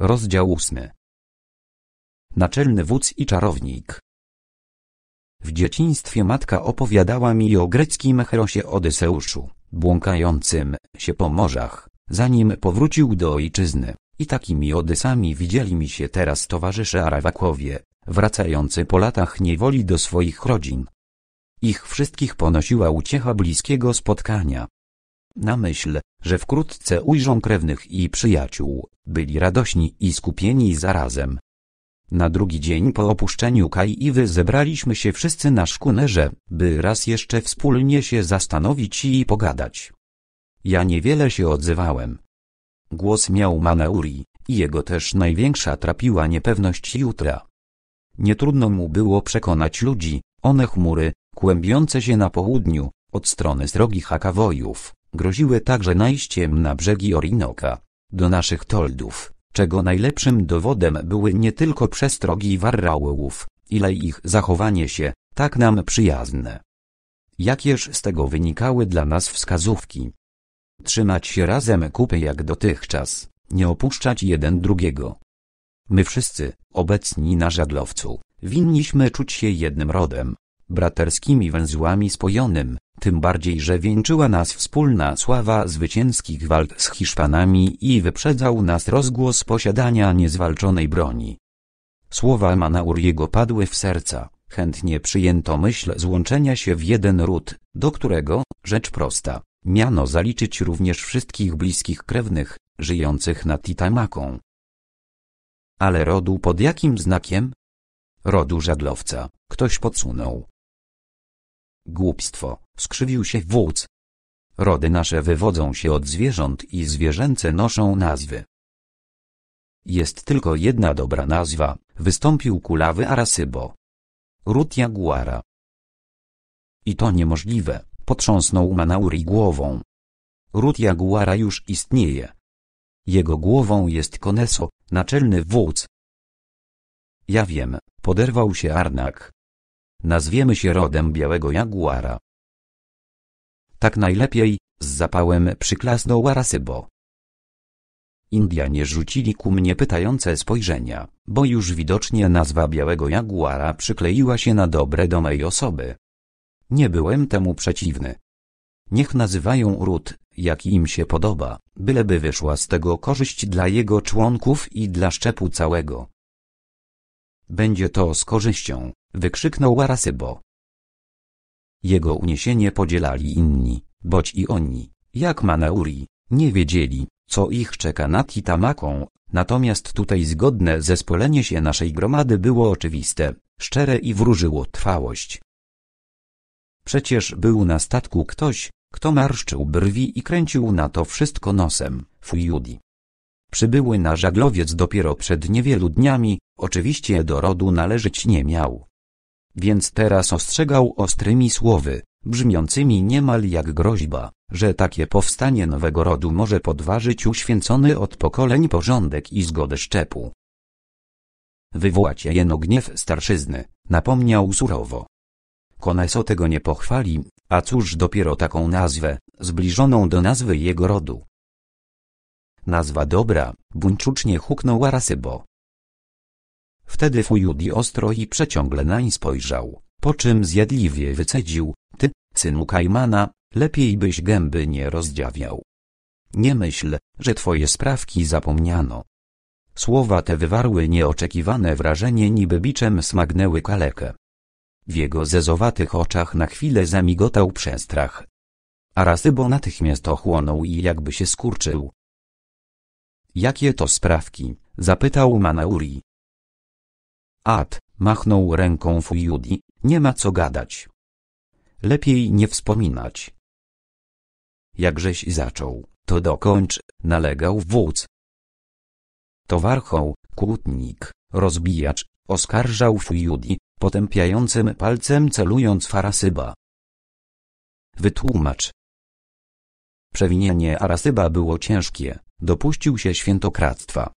Rozdział ósmy. Naczelny wódz i czarownik. W dzieciństwie matka opowiadała mi o greckim herosie Odyseuszu, błąkającym się po morzach, zanim powrócił do ojczyzny. I takimi Odysami widzieli mi się teraz towarzysze Arawakowie, wracający po latach niewoli do swoich rodzin. Ich wszystkich ponosiła uciecha bliskiego spotkania, na myśl, że wkrótce ujrzą krewnych i przyjaciół, byli radośni i skupieni zarazem. Na drugi dzień po opuszczeniu Kaiwy zebraliśmy się wszyscy na szkunerze, by raz jeszcze wspólnie się zastanowić i pogadać. Ja niewiele się odzywałem. Głos miał Manauri, i jego też największa trapiła niepewność jutra. Nietrudno mu było przekonać ludzi, one chmury, kłębiące się na południu, od strony srogi hakawojów, Groziły także najściem na brzegi Orinoka, do naszych toldów, czego najlepszym dowodem były nie tylko przestrogi warrałów, ile ich zachowanie się, tak nam przyjazne. Jakież z tego wynikały dla nas wskazówki? Trzymać się razem kupy jak dotychczas, nie opuszczać jeden drugiego. My wszyscy, obecni na żaglowcu, winniśmy czuć się jednym rodem, braterskimi węzłami spojonym, tym bardziej, że wieńczyła nas wspólna sława zwycięskich walk z Hiszpanami i wyprzedzał nas rozgłos posiadania niezwalczonej broni. Słowa Manauriego padły w serca, chętnie przyjęto myśl złączenia się w jeden ród, do którego, rzecz prosta, miano zaliczyć również wszystkich bliskich krewnych, żyjących nad Itamaką. Ale rodu pod jakim znakiem? Rodu żadlowca, ktoś podsunął. Głupstwo, skrzywił się wódz. Rody nasze wywodzą się od zwierząt i zwierzęce noszą nazwy. Jest tylko jedna dobra nazwa, wystąpił kulawy Arasybo. Ród jaguara. I to niemożliwe, potrząsnął Manauri głową. Ród jaguara już istnieje. Jego głową jest Koneso, naczelny wódz. Ja wiem, poderwał się Arnak. Nazwiemy się rodem białego jaguara. Tak najlepiej, z zapałem przyklasnął Arasybo. Indianie rzucili ku mnie pytające spojrzenia, bo już widocznie nazwa białego jaguara przykleiła się na dobre do mej osoby. Nie byłem temu przeciwny. Niech nazywają ród, jaki im się podoba, byleby wyszła z tego korzyść dla jego członków i dla szczepu całego. Będzie to z korzyścią wykrzyknął Arasybo. Jego uniesienie podzielali inni, boć i oni, jak Manauri, nie wiedzieli, co ich czeka nad Hitamaką, natomiast tutaj zgodne zespolenie się naszej gromady było oczywiste, szczere i wróżyło trwałość. Przecież był na statku ktoś, kto marszczył brwi i kręcił na to wszystko nosem, Fujudi. Przybyły na żaglowiec dopiero przed niewielu dniami, oczywiście do rodu należeć nie miał. Więc teraz ostrzegał ostrymi słowy, brzmiącymi niemal jak groźba, że takie powstanie nowego rodu może podważyć uświęcony od pokoleń porządek i zgodę szczepu. Wywołacie jeno gniew starszyzny, napomniał surowo. Koneso tego nie pochwali, a cóż dopiero taką nazwę, zbliżoną do nazwy jego rodu. Nazwa dobra, buńczucznie huknął Arasybo, Wtedy Fujudi ostro i przeciągle nań spojrzał, po czym zjadliwie wycedził, ty, synu Kajmana, lepiej byś gęby nie rozdziawiał. Nie myśl, że twoje sprawki zapomniano. Słowa te wywarły nieoczekiwane wrażenie niby biczem smagnęły kalekę. W jego zezowatych oczach na chwilę zamigotał przestrach. Arasybo natychmiast ochłonął i jakby się skurczył. Jakie to sprawki? zapytał Manauri. Ad, machnął ręką Fujudi, nie ma co gadać. Lepiej nie wspominać. Jakżeś zaczął, to dokończ, nalegał wódz. Towarchoł, kłótnik, rozbijacz, oskarżał Fujudi, potępiającym palcem celując Farasyba. Wytłumacz. Przewinienie Arasyba było ciężkie, dopuścił się świętokradztwa.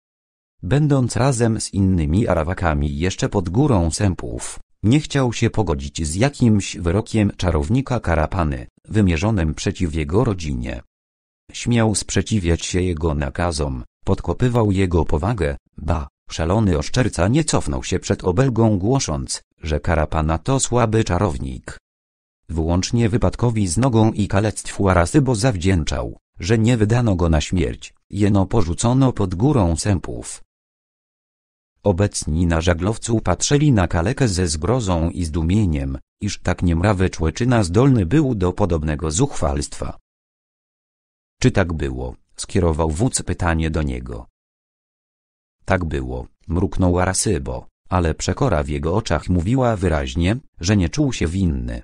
Będąc razem z innymi Arawakami jeszcze pod górą sępów, nie chciał się pogodzić z jakimś wyrokiem czarownika Karapany, wymierzonym przeciw jego rodzinie. Śmiał sprzeciwiać się jego nakazom, podkopywał jego powagę, ba, szalony oszczerca nie cofnął się przed obelgą głosząc, że Karapana to słaby czarownik. Wyłącznie wypadkowi z nogą i kalectwu Arasybo zawdzięczał, że nie wydano go na śmierć, jeno porzucono pod górą sępów. Obecni na żaglowcu patrzyli na kalekę ze zgrozą i zdumieniem, iż tak niemrawy człeczyna zdolny był do podobnego zuchwalstwa. Czy tak było? skierował wódz pytanie do niego. Tak było, mruknął Arasybo, ale przekora w jego oczach mówiła wyraźnie, że nie czuł się winny.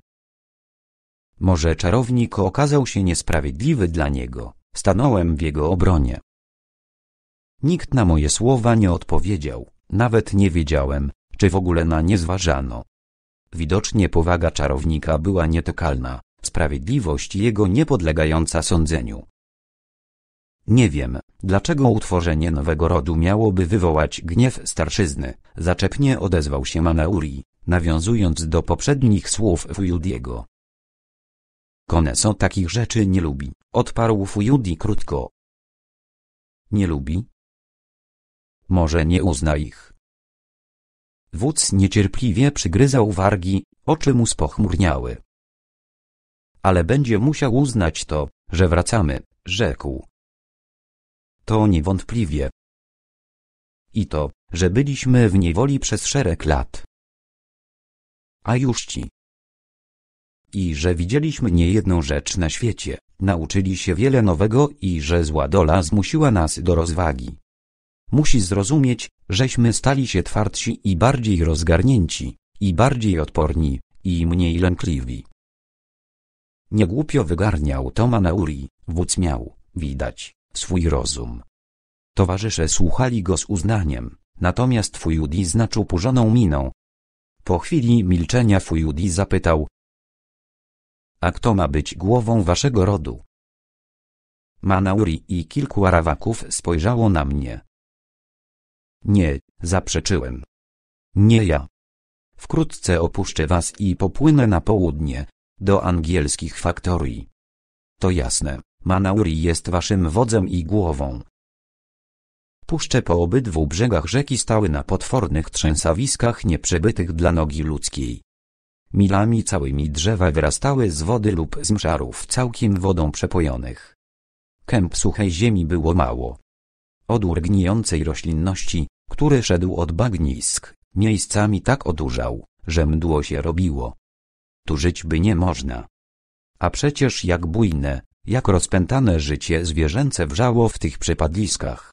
Może czarownik okazał się niesprawiedliwy dla niego, stanąłem w jego obronie. Nikt na moje słowa nie odpowiedział. Nawet nie wiedziałem, czy w ogóle na nie zważano. Widocznie powaga czarownika była nietykalna, sprawiedliwość jego niepodlegająca sądzeniu. Nie wiem, dlaczego utworzenie nowego rodu miałoby wywołać gniew starszyzny, zaczepnie odezwał się Manauri, nawiązując do poprzednich słów Fujudiego. Koneso takich rzeczy nie lubi, odparł Fujudi krótko. Nie lubi? Może nie uzna ich. Wódz niecierpliwie przygryzał wargi, oczy mu spochmurniały. Ale będzie musiał uznać to, że wracamy, rzekł. To niewątpliwie. I to, że byliśmy w niewoli przez szereg lat. A już ci. I że widzieliśmy niejedną rzecz na świecie, nauczyli się wiele nowego i że zła dola zmusiła nas do rozwagi musi zrozumieć, żeśmy stali się twardsi i bardziej rozgarnięci, i bardziej odporni, i mniej lękliwi. Niegłupio wygarniał to Manauri, wódz miał, widać, swój rozum. Towarzysze słuchali go z uznaniem, natomiast Fujudi znaczył burzoną miną. Po chwili milczenia Fujudi zapytał A kto ma być głową waszego rodu? Manauri i kilku Arawaków spojrzało na mnie, nie, zaprzeczyłem. Nie ja. Wkrótce opuszczę was i popłynę na południe, do angielskich faktorii. To jasne, Manauri jest waszym wodzem i głową. Puszcze po obydwu brzegach rzeki stały na potwornych trzęsawiskach nieprzebytych dla nogi ludzkiej. Milami całymi drzewa wyrastały z wody lub z mszarów całkiem wodą przepojonych. Kęp suchej ziemi było mało. Od gnijącej roślinności, który szedł od bagnisk, miejscami tak odurzał, że mdło się robiło. Tu żyć by nie można. A przecież jak bujne, jak rozpętane życie zwierzęce wrzało w tych przepadliskach.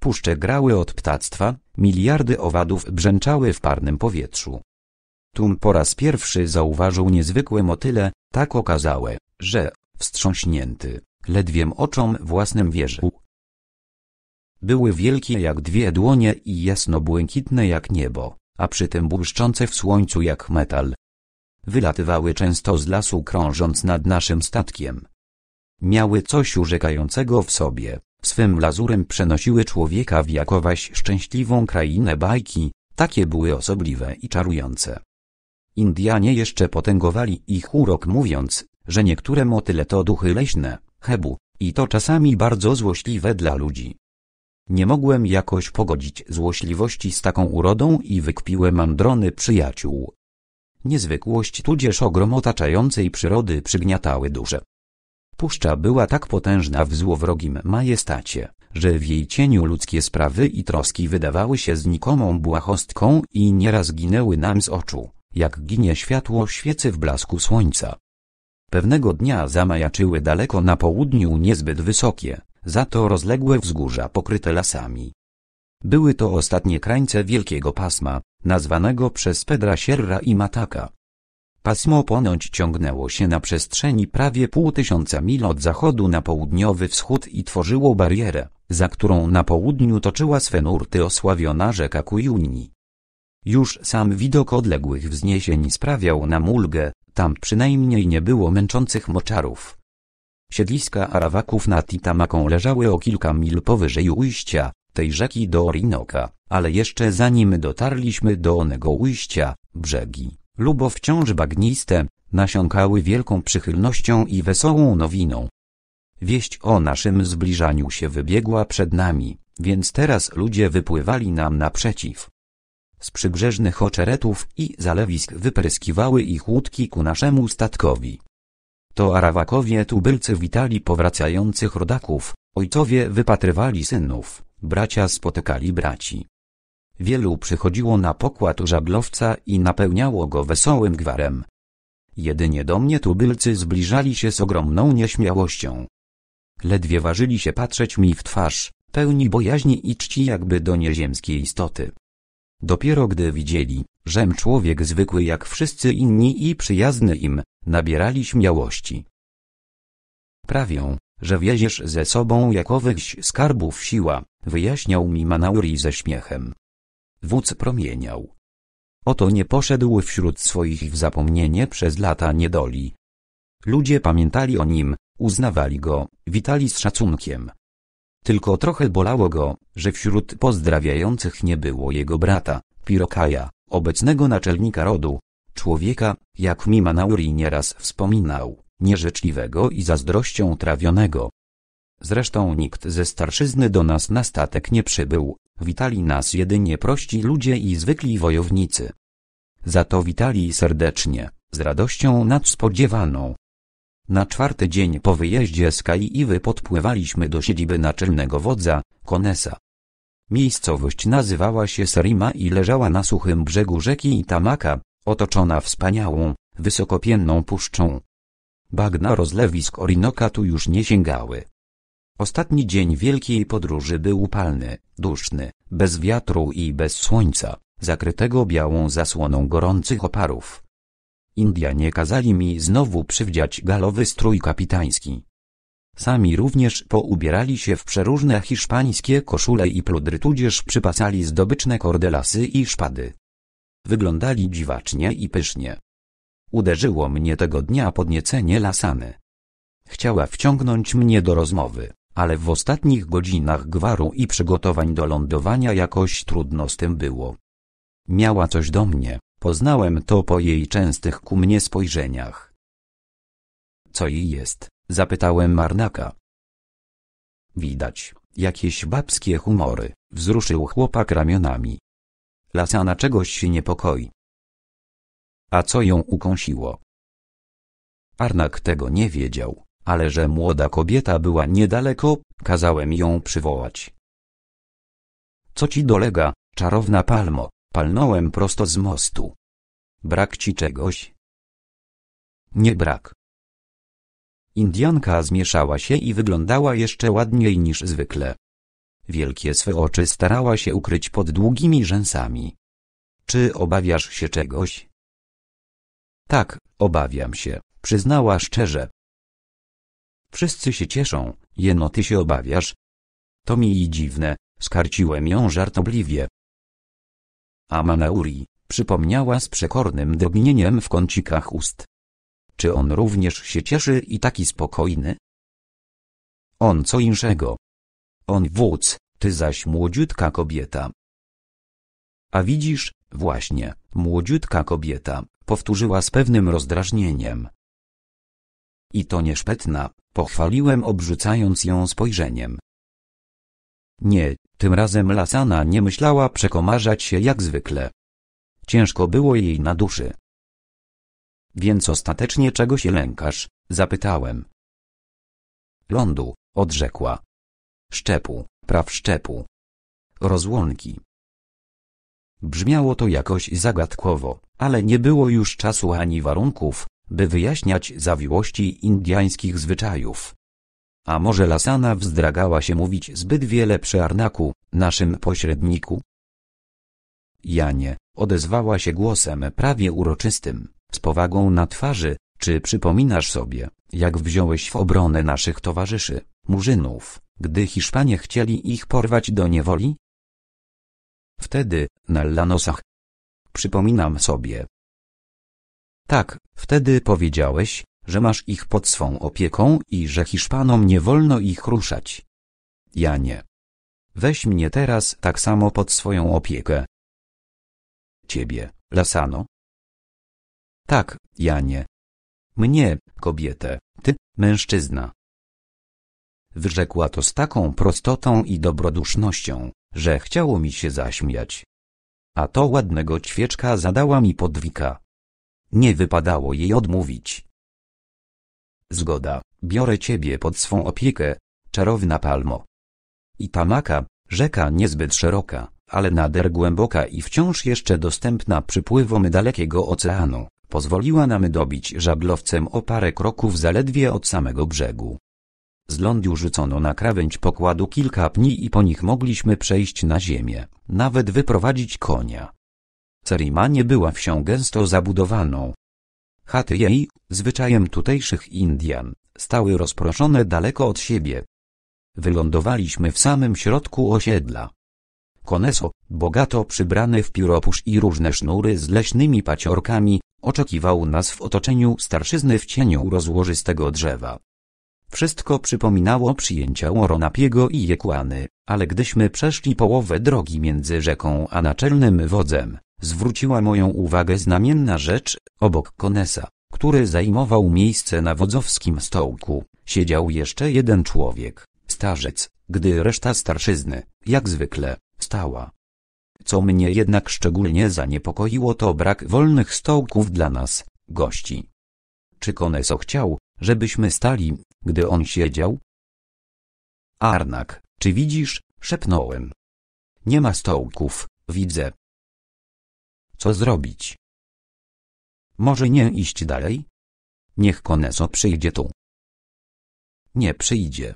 Puszcze grały od ptactwa, miliardy owadów brzęczały w parnym powietrzu. Tum po raz pierwszy zauważył niezwykłe motyle, tak okazałe, że, wstrząśnięty, ledwiem oczom własnym wierzył, były wielkie jak dwie dłonie i jasno-błękitne jak niebo, a przy tym błyszczące w słońcu jak metal. Wylatywały często z lasu krążąc nad naszym statkiem. Miały coś urzekającego w sobie, swym lazurem przenosiły człowieka w jakowaś szczęśliwą krainę bajki, takie były osobliwe i czarujące. Indianie jeszcze potęgowali ich urok mówiąc, że niektóre motyle to duchy leśne, hebu, i to czasami bardzo złośliwe dla ludzi. Nie mogłem jakoś pogodzić złośliwości z taką urodą i wykpiłem mandrony przyjaciół. Niezwykłość tudzież ogrom otaczającej przyrody przygniatały duże. Puszcza była tak potężna w złowrogim majestacie, że w jej cieniu ludzkie sprawy i troski wydawały się znikomą błahostką i nieraz ginęły nam z oczu, jak ginie światło świecy w blasku słońca. Pewnego dnia zamajaczyły daleko na południu niezbyt wysokie, za to rozległe wzgórza pokryte lasami. Były to ostatnie krańce wielkiego pasma, nazwanego przez Pedra Sierra i Mataka. Pasmo ponoć ciągnęło się na przestrzeni prawie pół tysiąca mil od zachodu na południowy wschód i tworzyło barierę, za którą na południu toczyła swe nurty osławiona rzeka Kujuni. Już sam widok odległych wzniesień sprawiał nam ulgę, tam przynajmniej nie było męczących moczarów. Siedliska Arawaków nad Itamaką leżały o kilka mil powyżej ujścia tej rzeki do Orinoka, ale jeszcze zanim dotarliśmy do onego ujścia, brzegi, lubo wciąż bagniste, nasiąkały wielką przychylnością i wesołą nowiną. Wieść o naszym zbliżaniu się wybiegła przed nami, więc teraz ludzie wypływali nam naprzeciw. Z przybrzeżnych oczeretów i zalewisk wypryskiwały ich łódki ku naszemu statkowi. To Arawakowie tubylcy witali powracających rodaków, ojcowie wypatrywali synów, bracia spotykali braci. Wielu przychodziło na pokład żaglowca i napełniało go wesołym gwarem. Jedynie do mnie tubylcy zbliżali się z ogromną nieśmiałością. Ledwie ważyli się patrzeć mi w twarz, pełni bojaźni i czci jakby do nieziemskiej istoty. Dopiero gdy widzieli, żem człowiek zwykły jak wszyscy inni i przyjazny im, nabierali śmiałości. Prawią, że wieziesz ze sobą jakowychś skarbów siła, wyjaśniał mi Manauri ze śmiechem. Wódz promieniał. Oto nie poszedł wśród swoich w zapomnienie przez lata niedoli. Ludzie pamiętali o nim, uznawali go, witali z szacunkiem. Tylko trochę bolało go, że wśród pozdrawiających nie było jego brata, Pirokaja, obecnego naczelnika rodu, Człowieka, jak Mima Nauri nieraz wspominał, nierzeczliwego i zazdrością trawionego. Zresztą nikt ze starszyzny do nas na statek nie przybył, witali nas jedynie prości ludzie i zwykli wojownicy. Za to witali serdecznie, z radością nadspodziewaną. Na czwarty dzień po wyjeździe z Iwy podpływaliśmy do siedziby naczelnego wodza, Konesa. Miejscowość nazywała się Sarima i leżała na suchym brzegu rzeki Itamaka, otoczona wspaniałą, wysokopienną puszczą. Bagna rozlewisk Orinoka tu już nie sięgały. Ostatni dzień wielkiej podróży był upalny, duszny, bez wiatru i bez słońca, zakrytego białą zasłoną gorących oparów. Indianie kazali mi znowu przywdziać galowy strój kapitański. Sami również poubierali się w przeróżne hiszpańskie koszule i pludry tudzież przypasali zdobyczne kordelasy i szpady. Wyglądali dziwacznie i pysznie. Uderzyło mnie tego dnia podniecenie Lasany. Chciała wciągnąć mnie do rozmowy, ale w ostatnich godzinach gwaru i przygotowań do lądowania jakoś trudno z tym było. Miała coś do mnie, poznałem to po jej częstych ku mnie spojrzeniach. Co jej jest? zapytałem Marnaka. Widać, jakieś babskie humory, wzruszył chłopak ramionami. Lasana czegoś się niepokoi. A co ją ukąsiło? Arnak tego nie wiedział, ale że młoda kobieta była niedaleko, kazałem ją przywołać. Co ci dolega, czarowna palmo, palnąłem prosto z mostu. Brak ci czegoś? Nie brak. Indianka zmieszała się i wyglądała jeszcze ładniej niż zwykle. Wielkie swe oczy starała się ukryć pod długimi rzęsami. Czy obawiasz się czegoś? Tak, obawiam się, przyznała szczerze. Wszyscy się cieszą, jeno ty się obawiasz. To mi i dziwne, skarciłem ją żartobliwie. A Manauri, przypomniała z przekornym drobnieniem w kącikach ust. Czy on również się cieszy i taki spokojny? On co inszego, on wódz, ty zaś młodziutka kobieta. A widzisz, właśnie, młodziutka kobieta, powtórzyła z pewnym rozdrażnieniem. I to nie szpetna, pochwaliłem obrzucając ją spojrzeniem. Nie, tym razem Lasana nie myślała przekomarzać się jak zwykle. Ciężko było jej na duszy. Więc ostatecznie czego się lękasz? zapytałem. Lądu, odrzekła szczepu, praw szczepu, rozłąki. Brzmiało to jakoś zagadkowo, ale nie było już czasu ani warunków, by wyjaśniać zawiłości indiańskich zwyczajów. A może Lasana wzdragała się mówić zbyt wiele przy Arnaku, naszym pośredniku? Janie, odezwała się głosem prawie uroczystym, z powagą na twarzy, czy przypominasz sobie, jak wziąłeś w obronę naszych towarzyszy, murzynów, gdy Hiszpanie chcieli ich porwać do niewoli? Wtedy, na Lanosach. Przypominam sobie. Tak, wtedy powiedziałeś, że masz ich pod swą opieką i że Hiszpanom nie wolno ich ruszać. Ja nie. Weź mnie teraz tak samo pod swoją opiekę. Ciebie, Lasano? Tak, ja nie. Mnie, kobietę, ty, mężczyzna. Wyrzekła to z taką prostotą i dobrodusznością, że chciało mi się zaśmiać. A to ładnego ćwieczka zadała mi podwika. Nie wypadało jej odmówić. Zgoda, biorę ciebie pod swą opiekę, czarowna palmo. I Tamaka, rzeka niezbyt szeroka, ale nader głęboka i wciąż jeszcze dostępna przypływom dalekiego oceanu, pozwoliła nam dobić żaglowcem o parę kroków zaledwie od samego brzegu. Z lądu rzucono na krawędź pokładu kilka pni i po nich mogliśmy przejść na ziemię, nawet wyprowadzić konia. Cerimanie była wsią gęsto zabudowaną. Chaty jej, zwyczajem tutejszych Indian, stały rozproszone daleko od siebie. Wylądowaliśmy w samym środku osiedla. Koneso, bogato przybrany w pióropusz i różne sznury z leśnymi paciorkami, oczekiwał nas w otoczeniu starszyzny w cieniu rozłożystego drzewa. Wszystko przypominało przyjęcia Piego i Jekłany, ale gdyśmy przeszli połowę drogi między rzeką a naczelnym wodzem, zwróciła moją uwagę znamienna rzecz, obok Konesa, który zajmował miejsce na wodzowskim stołku, siedział jeszcze jeden człowiek, starzec, gdy reszta starszyzny, jak zwykle, stała. Co mnie jednak szczególnie zaniepokoiło to brak wolnych stołków dla nas, gości. Czy Koneso chciał, żebyśmy stali, gdy on siedział? Arnak, czy widzisz? Szepnąłem. Nie ma stołków, widzę. Co zrobić? Może nie iść dalej? Niech Koneso przyjdzie tu. Nie przyjdzie.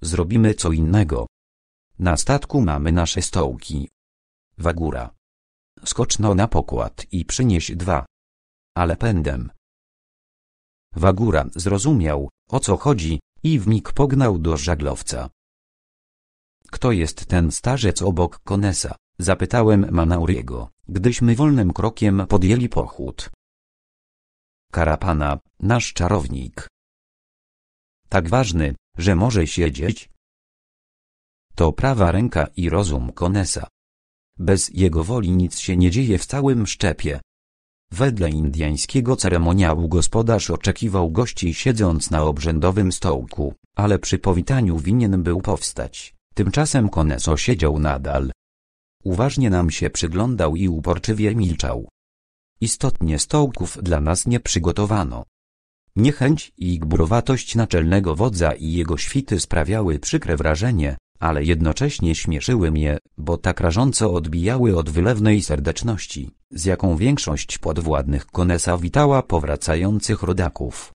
Zrobimy co innego. Na statku mamy nasze stołki. Wagura. Skoczno na pokład i przynieś dwa. Ale pędem. Wagura zrozumiał, o co chodzi, i wnik pognał do żaglowca. Kto jest ten starzec obok Konesa? Zapytałem Manauriego, gdyśmy wolnym krokiem podjęli pochód. Karapana, nasz czarownik. Tak ważny, że może siedzieć? To prawa ręka i rozum Konesa. Bez jego woli nic się nie dzieje w całym szczepie. Wedle indyjskiego ceremoniału gospodarz oczekiwał gości siedząc na obrzędowym stołku, ale przy powitaniu winien był powstać, tymczasem Koneso siedział nadal. Uważnie nam się przyglądał i uporczywie milczał. Istotnie stołków dla nas nie przygotowano. Niechęć i gburowatość naczelnego wodza i jego świty sprawiały przykre wrażenie, ale jednocześnie śmieszyły mnie, bo tak rażąco odbijały od wylewnej serdeczności, z jaką większość podwładnych Konesa witała powracających rodaków.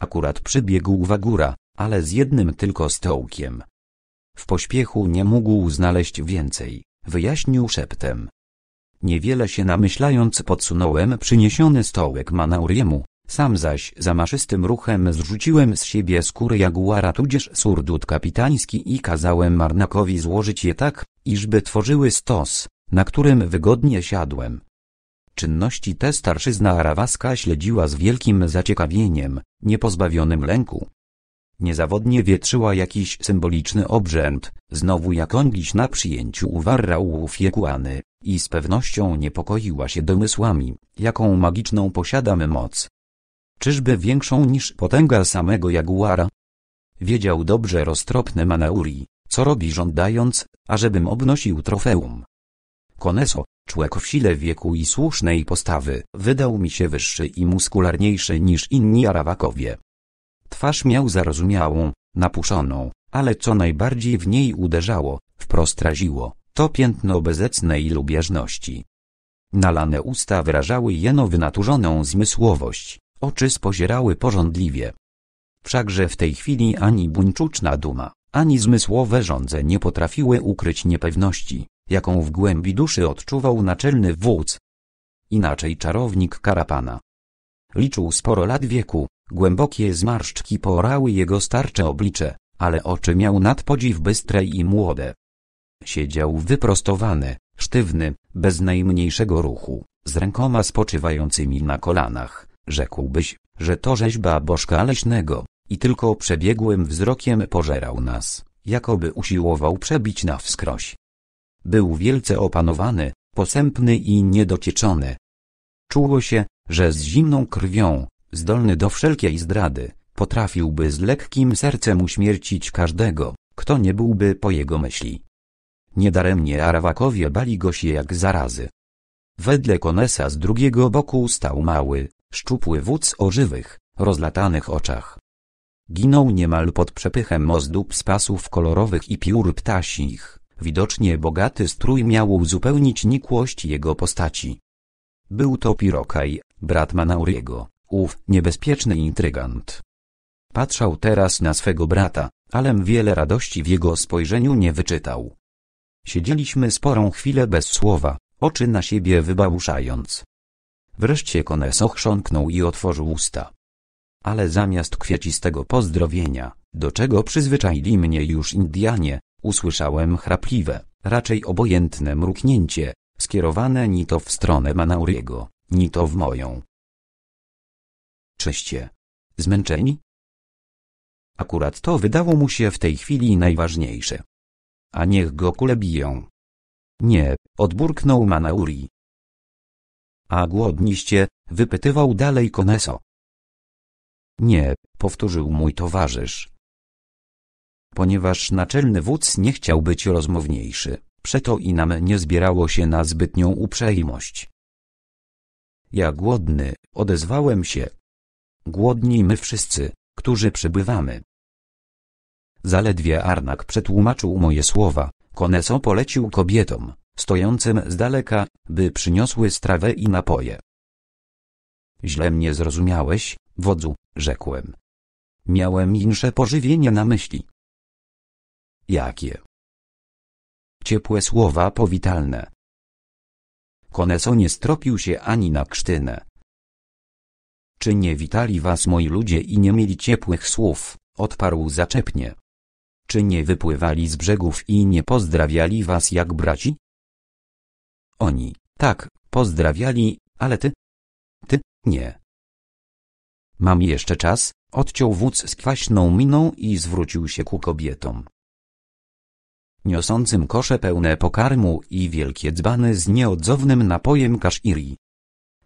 Akurat przybiegł Wagura, ale z jednym tylko stołkiem. W pośpiechu nie mógł znaleźć więcej, wyjaśnił szeptem. Niewiele się namyślając podsunąłem przyniesiony stołek Manauriemu, sam zaś zamaszystym ruchem zrzuciłem z siebie skóry jaguara tudzież surdut kapitański i kazałem Marnakowi złożyć je tak, iżby tworzyły stos, na którym wygodnie siadłem. Czynności te starszyzna Arawaska śledziła z wielkim zaciekawieniem, niepozbawionym lęku. Niezawodnie wietrzyła jakiś symboliczny obrzęd, znowu jak ongliś na przyjęciu uwarrałów jekłany, i z pewnością niepokoiła się domysłami, jaką magiczną posiadamy moc, czyżby większą niż potęga samego jaguara? Wiedział dobrze roztropny Manauri, co robi żądając, ażebym obnosił trofeum. Koneso, człek w sile wieku i słusznej postawy, wydał mi się wyższy i muskularniejszy niż inni Arawakowie. Twarz miał zarozumiałą, napuszoną, ale co najbardziej w niej uderzało, wprost raziło, to piętno bezecnej lubieżności. Nalane usta wyrażały jeno wynaturzoną zmysłowość, Oczy spozierały pożądliwie. Wszakże w tej chwili ani buńczuczna duma, ani zmysłowe żądze nie potrafiły ukryć niepewności, jaką w głębi duszy odczuwał naczelny wódz. Inaczej czarownik Karapana. Liczył sporo lat wieku, głębokie zmarszczki porały jego starcze oblicze, ale oczy miał nad podziw bystre i młode. Siedział wyprostowany, sztywny, bez najmniejszego ruchu, z rękoma spoczywającymi na kolanach, rzekłbyś, że to rzeźba bożka leśnego, i tylko przebiegłym wzrokiem pożerał nas, jakoby usiłował przebić na wskroś. Był wielce opanowany, posępny i niedocieczony. Czuło się, że z zimną krwią, zdolny do wszelkiej zdrady, potrafiłby z lekkim sercem uśmiercić każdego, kto nie byłby po jego myśli. Niedaremnie Arawakowie bali go się jak zarazy. Wedle Konesa z drugiego boku stał mały, szczupły wódz o żywych, rozlatanych oczach. Ginął niemal pod przepychem ozdób z pasów kolorowych i piór ptasich, widocznie bogaty strój miał uzupełnić nikłość jego postaci. Był to Pirokaj, brat Manauriego, ów niebezpieczny intrygant. Patrzał teraz na swego brata, alem wiele radości w jego spojrzeniu nie wyczytał. Siedzieliśmy sporą chwilę bez słowa, oczy na siebie wybałuszając. Wreszcie Koneso chrząknął i otworzył usta. Ale zamiast kwiecistego pozdrowienia, do czego przyzwyczaili mnie już Indianie, usłyszałem chrapliwe, raczej obojętne mruknięcie, skierowane ni to w stronę Manauriego, ni to w moją. Czeście. Zmęczeni? Akurat to wydało mu się w tej chwili najważniejsze. A niech go kule biją. Nie, odburknął Manauri, a głodniście? wypytywał dalej Koneso. Nie, powtórzył mój towarzysz. Ponieważ naczelny wódz nie chciał być rozmowniejszy, przeto i nam nie zbierało się na zbytnią uprzejmość. Ja głodny, odezwałem się. Głodni my wszyscy, którzy przybywamy. Zaledwie Arnak przetłumaczył moje słowa, Koneso polecił kobietom, stojącym z daleka, by przyniosły strawę i napoje. Źle mnie zrozumiałeś, wodzu, rzekłem. Miałem insze pożywienie na myśli. Jakie? Ciepłe słowa powitalne. Koneso nie stropił się ani na krztynę. Czy nie witali was moi ludzie i nie mieli ciepłych słów, odparł zaczepnie. Czy nie wypływali z brzegów i nie pozdrawiali was jak braci? Oni, tak, pozdrawiali, ale ty? Ty, nie. Mam jeszcze czas, odciął wódz z kwaśną miną i zwrócił się ku kobietom. Niosącym kosze pełne pokarmu i wielkie dzbany z nieodzownym napojem kasziri.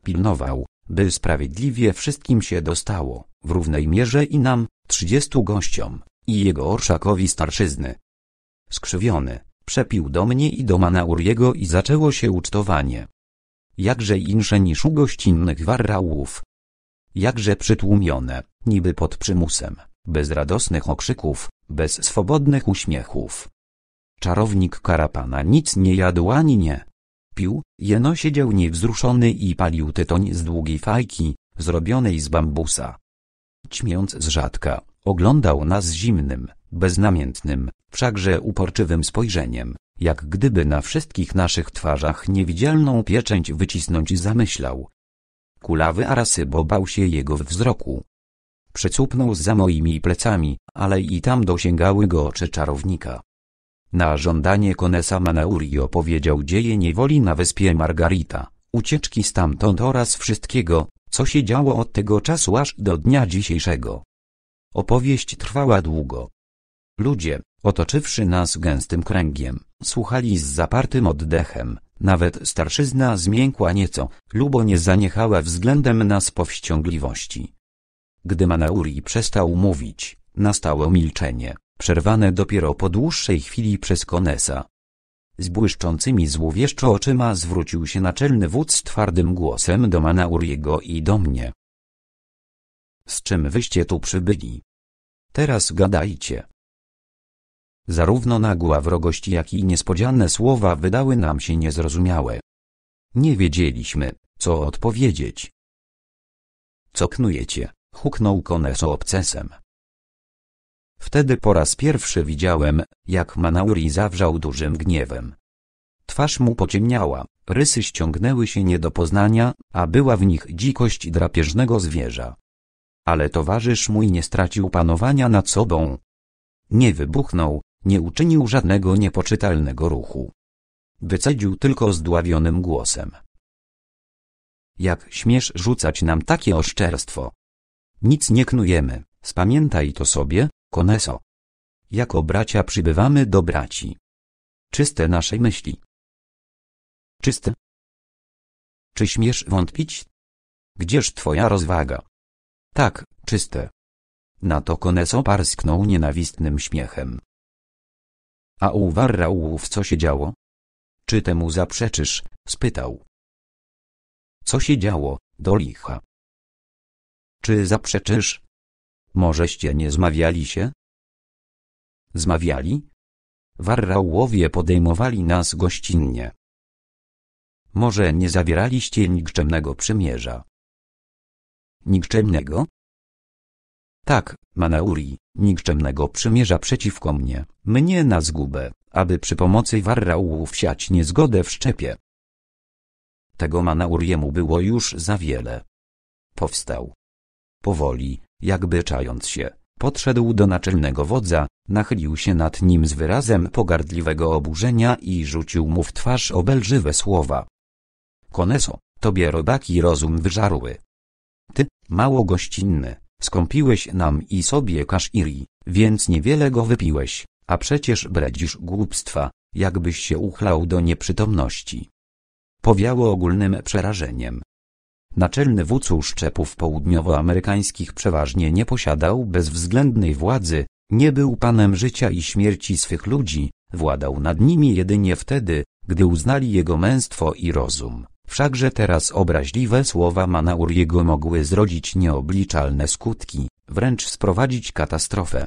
Pilnował, by sprawiedliwie wszystkim się dostało, w równej mierze i nam, trzydziestu gościom, i jego orszakowi starszyzny. Skrzywiony, Przepił do mnie i do Manauriego i zaczęło się ucztowanie. Jakże insze niż u gościnnych warrałów. Jakże przytłumione, niby pod przymusem, bez radosnych okrzyków, bez swobodnych uśmiechów. Czarownik Karapana nic nie jadł ani nie pił, jeno siedział niewzruszony i palił tytoń z długiej fajki, zrobionej z bambusa. Ćmiąc z rzadka, oglądał nas zimnym, beznamiętnym, wszakże uporczywym spojrzeniem, jak gdyby na wszystkich naszych twarzach niewidzialną pieczęć wycisnąć zamyślał. Kulawy Arasybo bał się jego wzroku. Przycupnął za moimi plecami, ale i tam dosięgały go oczy czarownika. Na żądanie Konesa Manauri opowiedział dzieje niewoli na wyspie Margarita, ucieczki stamtąd oraz wszystkiego, co się działo od tego czasu aż do dnia dzisiejszego. Opowieść trwała długo. Ludzie, otoczywszy nas gęstym kręgiem, słuchali z zapartym oddechem, nawet starszyzna zmiękła nieco, lubo nie zaniechała względem nas powściągliwości. Gdy Manauri przestał mówić, nastało milczenie, przerwane dopiero po dłuższej chwili przez Konesa. Z błyszczącymi złowieszczo oczyma zwrócił się naczelny wódz twardym głosem do Manauriego i do mnie. Z czym wyście tu przybyli? Teraz gadajcie. Zarówno nagła wrogość jak i niespodziane słowa wydały nam się niezrozumiałe. Nie wiedzieliśmy, co odpowiedzieć. Co knujecie? huknął Koneso obcesem. Wtedy po raz pierwszy widziałem, jak Manauri zawrzał dużym gniewem. Twarz mu pociemniała, rysy ściągnęły się nie do poznania, a była w nich dzikość drapieżnego zwierza. Ale towarzysz mój nie stracił panowania nad sobą. Nie wybuchnął, nie uczynił żadnego niepoczytalnego ruchu. Wycedził tylko zdławionym głosem. Jak śmiesz rzucać nam takie oszczerstwo? Nic nie knujemy, spamiętaj to sobie, koneso. Jako bracia przybywamy do braci. Czyste naszej myśli. Czyste? Czy śmiesz wątpić? Gdzież twoja rozwaga? Tak, czyste. Na to Koneso parsknął nienawistnym śmiechem. A uwarrałów co się działo? Czy temu zaprzeczysz? spytał. Co się działo, do licha? Czy zaprzeczysz? Możeście nie zmawiali się? Zmawiali? Warrałowie podejmowali nas gościnnie. Może nie zawieraliście nikczemnego przymierza? Nikczemnego? Tak, Manauri, nikczemnego przymierza przeciwko mnie, mnie na zgubę, aby przy pomocy warrałów wsiać niezgodę w szczepie. Tego Manauriemu było już za wiele. Powstał. Powoli, jakby czając się, podszedł do naczelnego wodza, nachylił się nad nim z wyrazem pogardliwego oburzenia i rzucił mu w twarz obelżywe słowa. Koneso, tobie robaki rozum wyżarły. Ty, mało gościnny, Skąpiłeś nam i sobie kasziri, więc niewiele go wypiłeś, a przecież bredzisz głupstwa, jakbyś się uchlał do nieprzytomności. Powiało ogólnym przerażeniem. Naczelny wódz szczepów południowoamerykańskich przeważnie nie posiadał bezwzględnej władzy, nie był panem życia i śmierci swych ludzi, władał nad nimi jedynie wtedy, gdy uznali jego męstwo i rozum. Wszakże teraz obraźliwe słowa Manauriego mogły zrodzić nieobliczalne skutki, wręcz sprowadzić katastrofę.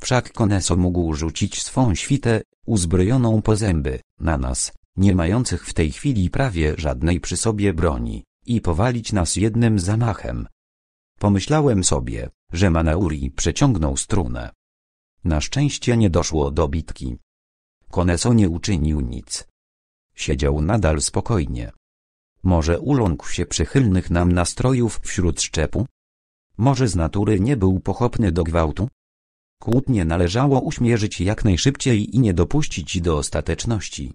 Wszak Koneso mógł rzucić swą świtę, uzbrojoną po zęby, na nas, nie mających w tej chwili prawie żadnej przy sobie broni, i powalić nas jednym zamachem. Pomyślałem sobie, że Manauri przeciągnął strunę. Na szczęście nie doszło do bitki. Koneso nie uczynił nic. Siedział nadal spokojnie. Może uląkł się przychylnych nam nastrojów wśród szczepu? Może z natury nie był pochopny do gwałtu? Kłótnie należało uśmierzyć jak najszybciej i nie dopuścić do ostateczności.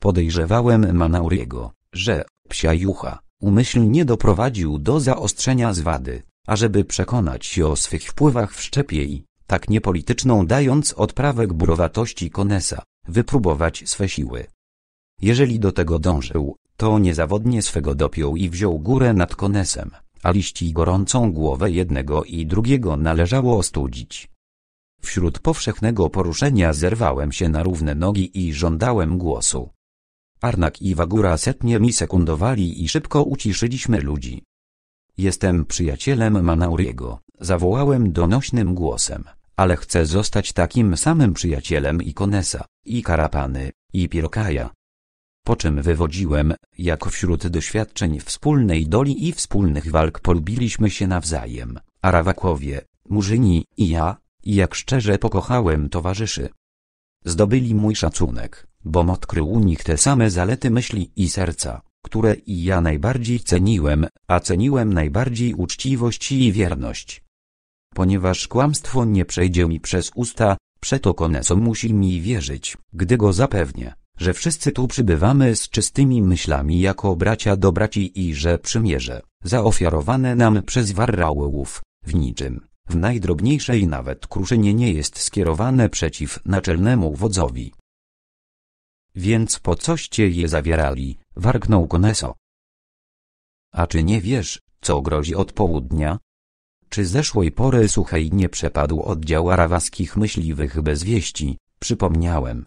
Podejrzewałem Manauriego, że psia jucha umyślnie doprowadził do zaostrzenia zwady, ażeby przekonać się o swych wpływach w szczepie i, tak niepolityczną dając odprawek burowatości Konesa, wypróbować swe siły. Jeżeli do tego dążył, to niezawodnie swego dopiął i wziął górę nad konesem, a liści gorącą głowę jednego i drugiego należało ostudzić. Wśród powszechnego poruszenia zerwałem się na równe nogi i żądałem głosu. Arnak i Wagura setnie mi sekundowali i szybko uciszyliśmy ludzi. Jestem przyjacielem Manauriego, zawołałem donośnym głosem, ale chcę zostać takim samym przyjacielem i Konesa, i Karapany, i Pirokaja, po czym wywodziłem, jak wśród doświadczeń wspólnej doli i wspólnych walk polubiliśmy się nawzajem, Arawakowie, Murzyni i ja, i jak szczerze pokochałem towarzyszy. Zdobyli mój szacunek, bom odkrył u nich te same zalety myśli i serca, które i ja najbardziej ceniłem, a ceniłem najbardziej uczciwość i wierność. Ponieważ kłamstwo nie przejdzie mi przez usta, przeto Koneso musi mi wierzyć, gdy go zapewnię że wszyscy tu przybywamy z czystymi myślami jako bracia do braci i że przymierze, zaofiarowane nam przez warrałów, w niczym, w najdrobniejszej nawet kruszynie nie jest skierowane przeciw naczelnemu wodzowi. Więc po coście je zawierali, warknął Koneso. A czy nie wiesz, co grozi od południa? Czy zeszłej pory suchej nie przepadł oddział arawaskich myśliwych bez wieści, przypomniałem,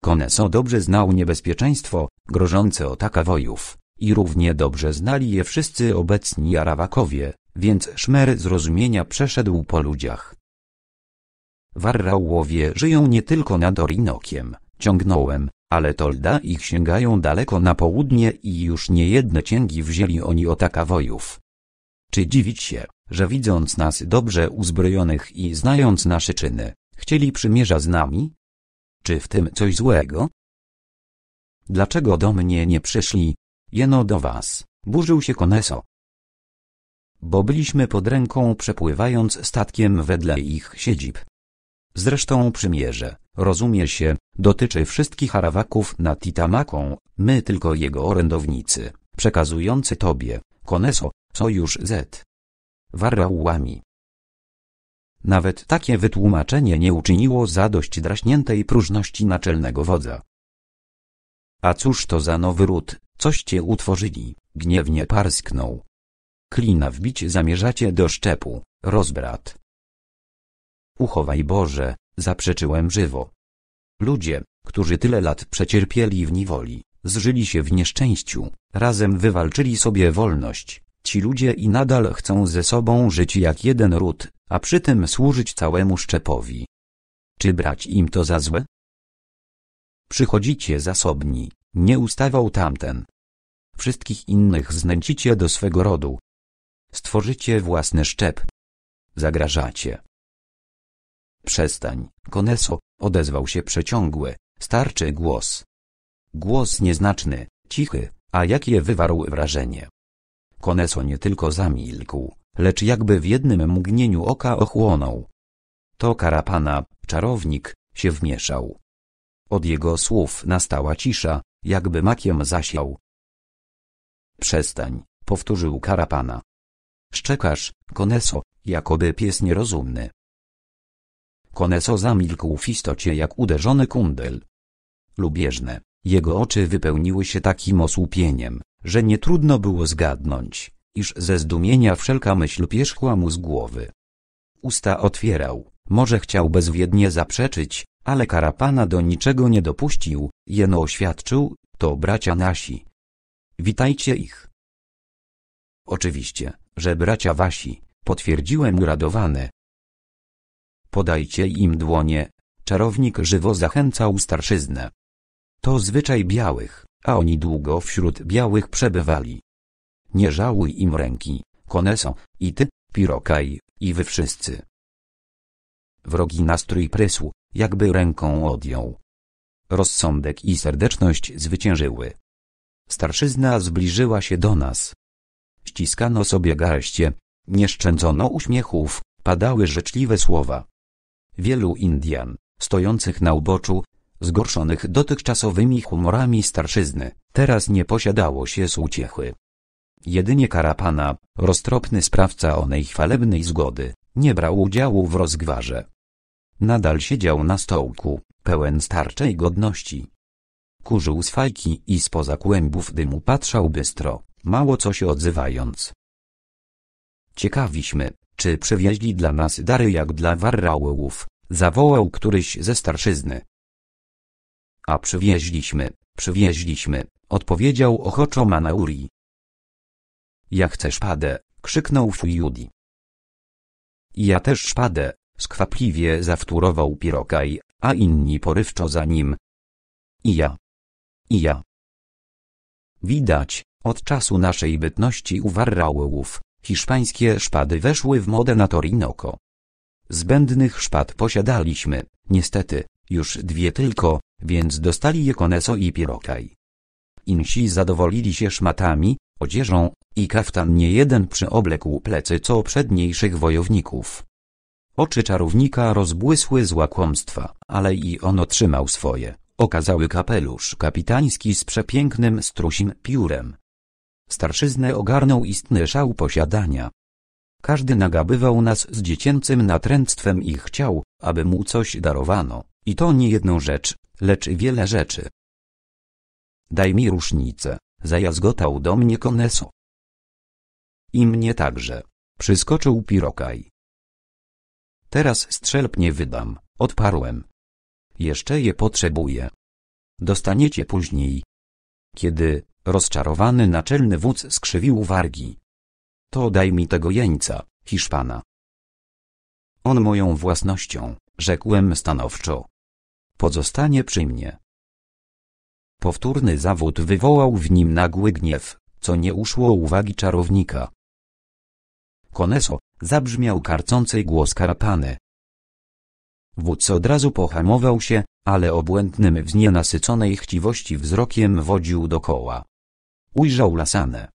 Koneso dobrze znał niebezpieczeństwo, grożące ataka wojów, i równie dobrze znali je wszyscy obecni Arawakowie, więc szmer zrozumienia przeszedł po ludziach. Warrałowie żyją nie tylko nad Orinokiem, ciągnąłem, ale tolda ich sięgają daleko na południe i już niejedne cięgi wzięli oni otaka wojów. Czy dziwić się, że widząc nas dobrze uzbrojonych i znając nasze czyny, chcieli przymierza z nami? Czy w tym coś złego? Dlaczego do mnie nie przyszli? Jeno do was, burzył się Koneso. Bo byliśmy pod ręką przepływając statkiem wedle ich siedzib. Zresztą przymierze, rozumie się, dotyczy wszystkich Arawaków na Titamaką, my tylko jego orędownicy, przekazujący tobie, Koneso, sojusz Z. Warrałami. Nawet takie wytłumaczenie nie uczyniło zadość draśniętej próżności naczelnego wodza. A cóż to za nowy ród, coście utworzyli, gniewnie parsknął. Klina wbić zamierzacie do szczepu, rozbrat. Uchowaj Boże, zaprzeczyłem żywo. Ludzie, którzy tyle lat przecierpieli w niewoli, zżyli się w nieszczęściu, razem wywalczyli sobie wolność, ci ludzie i nadal chcą ze sobą żyć jak jeden ród, a przy tym służyć całemu szczepowi. Czy brać im to za złe? Przychodzicie zasobni, nie ustawał tamten. Wszystkich innych znęcicie do swego rodu. Stworzycie własny szczep. Zagrażacie. Przestań, Koneso, odezwał się przeciągły, starczy głos. Głos nieznaczny, cichy, a jakie wywarł wrażenie. Koneso nie tylko zamilkł, lecz jakby w jednym mgnieniu oka ochłonął. To karapana, czarownik, się wmieszał. Od jego słów nastała cisza, jakby makiem zasiał. Przestań, powtórzył karapana. Szczekasz, Koneso, jakoby pies nierozumny. Koneso zamilkł w istocie jak uderzony kundel. Lubieżne, jego oczy wypełniły się takim osłupieniem, że nie trudno było zgadnąć, iż ze zdumienia wszelka myśl pierzchła mu z głowy. Usta otwierał, może chciał bezwiednie zaprzeczyć, ale Karapana do niczego nie dopuścił, jeno oświadczył, to bracia nasi. Witajcie ich. Oczywiście, że bracia wasi, potwierdziłem uradowany. Podajcie im dłonie, czarownik żywo zachęcał starszyznę. To zwyczaj białych, a oni długo wśród białych przebywali. Nie żałuj im ręki, Koneso, i ty, Pirokaj, i wy wszyscy. Wrogi nastrój prysł, jakby ręką odjął. Rozsądek i serdeczność zwyciężyły. Starszyzna zbliżyła się do nas. Ściskano sobie garście, nie szczędzono uśmiechów, padały życzliwe słowa. Wielu Indian, stojących na uboczu, zgorszonych dotychczasowymi humorami starszyzny, teraz nie posiadało się z uciechy. Jedynie Karapana, roztropny sprawca onej chwalebnej zgody, nie brał udziału w rozgwarze. Nadal siedział na stołku, pełen starczej godności. Kurzył z fajki i spoza kłębów dymu patrzał bystro, mało co się odzywając. Ciekawiśmy, czy przywieźli dla nas dary jak dla warrałów, zawołał któryś ze starszyzny. A przywieźliśmy, przywieźliśmy, odpowiedział ochoczo Manauri. Ja chcę szpadę, krzyknął Fujudi. Ja też szpadę, skwapliwie zawtórował Pirokaj, a inni porywczo za nim. I ja. I ja. Widać, od czasu naszej bytności u Warrałów, hiszpańskie szpady weszły w modę na Torinoko. Zbędnych szpad posiadaliśmy, niestety, już dwie tylko, więc dostali je Koneso i Pirokaj. Insi zadowolili się szmatami, odzieżą, i kaftan nie jeden przyobległ plecy co przedniejszych wojowników. Oczy czarownika rozbłysły z łakłomstwa, ale i on otrzymał swoje, okazały kapelusz kapitański z przepięknym strusim piórem. Starszyznę ogarnął istny szał posiadania. Każdy nagabywał nas z dziecięcym natręctwem i chciał, aby mu coś darowano, i to nie jedną rzecz, lecz wiele rzeczy. Daj mi różnicę, zajazgotał do mnie koneso. I mnie także. Przyskoczył pirokaj. Teraz strzelb nie wydam, odparłem. Jeszcze je potrzebuję. Dostaniecie później. Kiedy, rozczarowany naczelny wódz skrzywił wargi. To daj mi tego jeńca, Hiszpana. On moją własnością, rzekłem stanowczo. Pozostanie przy mnie. Powtórny zawód wywołał w nim nagły gniew, co nie uszło uwagi czarownika. Koneso, zabrzmiał karcący głos karapany. Wódz od razu pohamował się, ale obłędnym w znienasyconej chciwości wzrokiem wodził dokoła. Ujrzał lasanę.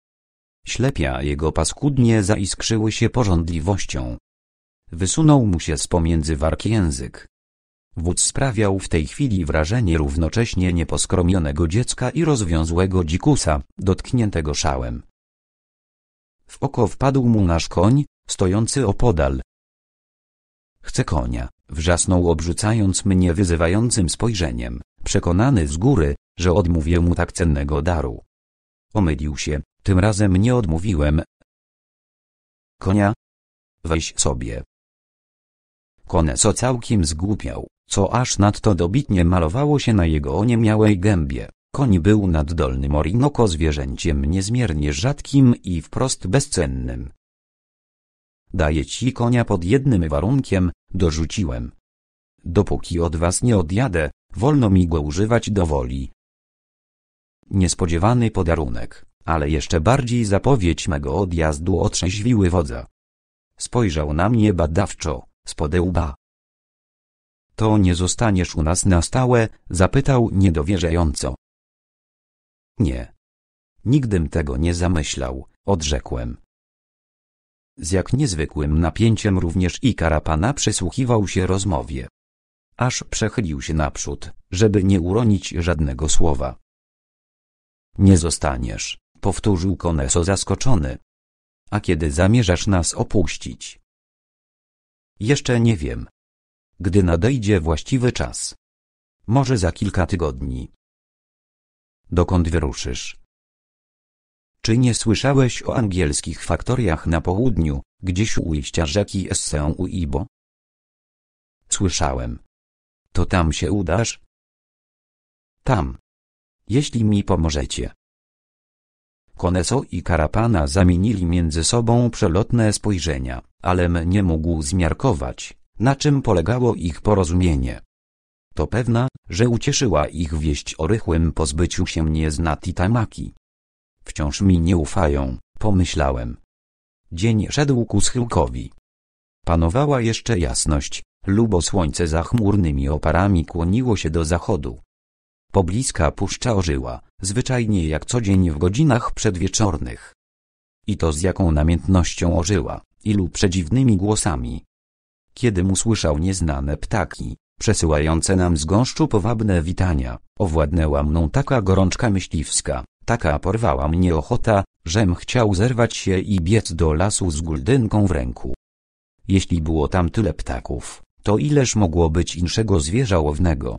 Ślepia jego paskudnie zaiskrzyły się porządliwością. Wysunął mu się z pomiędzy warg język, Wódz sprawiał w tej chwili wrażenie równocześnie nieposkromionego dziecka i rozwiązłego dzikusa, dotkniętego szałem. W oko wpadł mu nasz koń, stojący opodal. Chcę konia, wrzasnął obrzucając mnie wyzywającym spojrzeniem, przekonany z góry, że odmówię mu tak cennego daru. Omylił się, tym razem nie odmówiłem. Konia? Weź sobie. Koneso całkiem zgłupiał co aż nadto dobitnie malowało się na jego oniemiałej gębie. Koń był nad dolnym orinoko zwierzęciem niezmiernie rzadkim i wprost bezcennym. Daję ci konia pod jednym warunkiem, dorzuciłem. Dopóki od was nie odjadę, wolno mi go używać do woli. Niespodziewany podarunek, ale jeszcze bardziej zapowiedź mego odjazdu otrzeźwiły wodza. Spojrzał na mnie badawczo, spodełba. łba. To nie zostaniesz u nas na stałe? zapytał niedowierzająco. Nie. Nigdym tego nie zamyślał, odrzekłem. Z jak niezwykłym napięciem również i karapana przysłuchiwał się rozmowie. Aż przechylił się naprzód, żeby nie uronić żadnego słowa. Nie zostaniesz, powtórzył Koneso zaskoczony. A kiedy zamierzasz nas opuścić? Jeszcze nie wiem, gdy nadejdzie właściwy czas. Może za kilka tygodni. Dokąd wyruszysz? Czy nie słyszałeś o angielskich faktoriach na południu, gdzieś u ujścia rzeki Essę u Ibo? Słyszałem. To tam się udasz? Tam. Jeśli mi pomożecie. Koneso i Karapana zamienili między sobą przelotne spojrzenia, ale nie mógł zmiarkować, na czym polegało ich porozumienie. To pewna, że ucieszyła ich wieść o rychłym pozbyciu się mnie z Wciąż mi nie ufają, pomyślałem. Dzień szedł ku schyłkowi. Panowała jeszcze jasność, lubo słońce za chmurnymi oparami kłoniło się do zachodu. Pobliska puszcza ożyła, zwyczajnie jak co dzień w godzinach przedwieczornych. I to z jaką namiętnością ożyła, ilu przedziwnymi głosami, Kiedym usłyszał nieznane ptaki, przesyłające nam z gąszczu powabne witania, owładnęła mną taka gorączka myśliwska, taka porwała mnie ochota, żem chciał zerwać się i biec do lasu z guldynką w ręku. Jeśli było tam tyle ptaków, to ileż mogło być inszego zwierzałownego?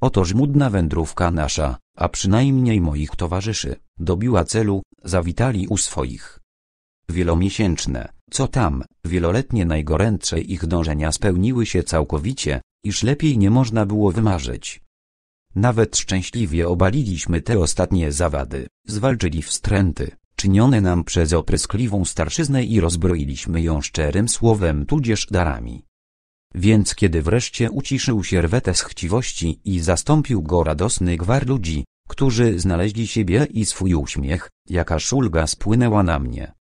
Oto żmudna wędrówka nasza, a przynajmniej moich towarzyszy, dobiła celu, zawitali u swoich wielomiesięczne, co tam, wieloletnie najgorętsze ich dążenia spełniły się całkowicie, iż lepiej nie można było wymarzyć. Nawet szczęśliwie obaliliśmy te ostatnie zawady, zwalczyli wstręty, czynione nam przez opryskliwą starszyznę i rozbroiliśmy ją szczerym słowem tudzież darami. Więc kiedy wreszcie uciszył się rwetę z chciwości i zastąpił go radosny gwar ludzi, którzy znaleźli siebie i swój uśmiech, jaka szulga spłynęła na mnie.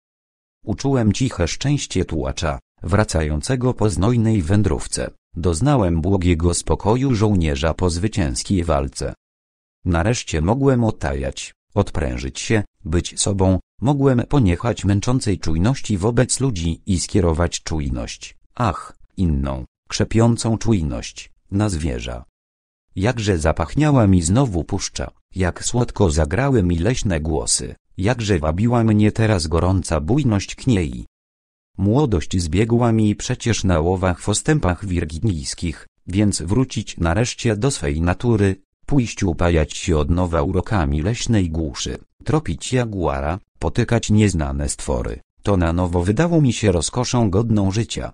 Uczułem ciche szczęście tułacza, wracającego po znojnej wędrówce. Doznałem błogiego spokoju żołnierza po zwycięskiej walce. Nareszcie mogłem otajać, odprężyć się, być sobą, mogłem poniechać męczącej czujności wobec ludzi i skierować czujność, ach, inną, krzepiącą czujność, na zwierza. Jakże zapachniała mi znowu puszcza, jak słodko zagrały mi leśne głosy. Jakże wabiła mnie teraz gorąca bujność kniei. Młodość zbiegła mi przecież na łowach w ostępach wirginijskich, więc wrócić nareszcie do swej natury, pójść upajać się od nowa urokami leśnej głuszy, tropić jaguara, potykać nieznane stwory, to na nowo wydało mi się rozkoszą godną życia.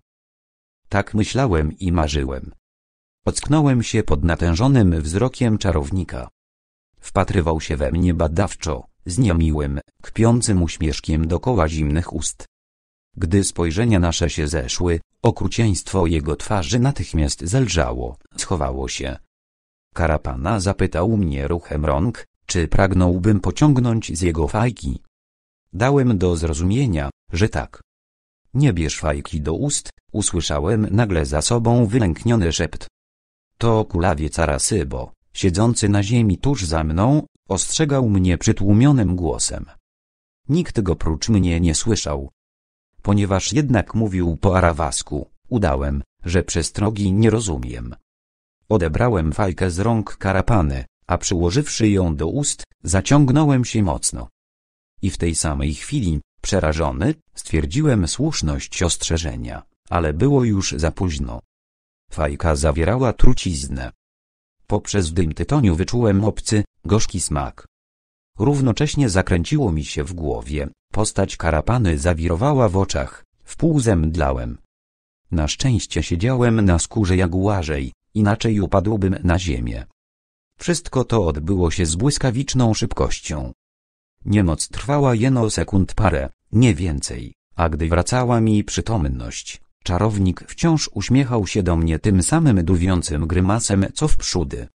Tak myślałem i marzyłem. Ocknąłem się pod natężonym wzrokiem czarownika. Wpatrywał się we mnie badawczo, z niemiłym, kpiącym uśmieszkiem dokoła zimnych ust. Gdy spojrzenia nasze się zeszły, okrucieństwo jego twarzy natychmiast zelżało, schowało się. Karapana zapytał mnie ruchem rąk, czy pragnąłbym pociągnąć z jego fajki. Dałem do zrozumienia, że tak. Nie bierz fajki do ust, usłyszałem nagle za sobą wylękniony szept. To kulawiec Arasybo, siedzący na ziemi tuż za mną, Ostrzegał mnie przytłumionym głosem. Nikt go prócz mnie nie słyszał. Ponieważ jednak mówił po arawasku, udałem, że przestrogi nie rozumiem. Odebrałem fajkę z rąk karapany, a przyłożywszy ją do ust, zaciągnąłem się mocno. I w tej samej chwili, przerażony, stwierdziłem słuszność ostrzeżenia, ale było już za późno. Fajka zawierała truciznę, Poprzez dym tytoniu wyczułem obcy, gorzki smak. Równocześnie zakręciło mi się w głowie, postać karapany zawirowała w oczach, wpół zemdlałem. Na szczęście siedziałem na skórze jaguarzej, inaczej upadłbym na ziemię. Wszystko to odbyło się z błyskawiczną szybkością. Niemoc trwała jeno sekund parę, nie więcej, a gdy wracała mi przytomność, Czarownik wciąż uśmiechał się do mnie tym samym duwiącym grymasem co wprzódy.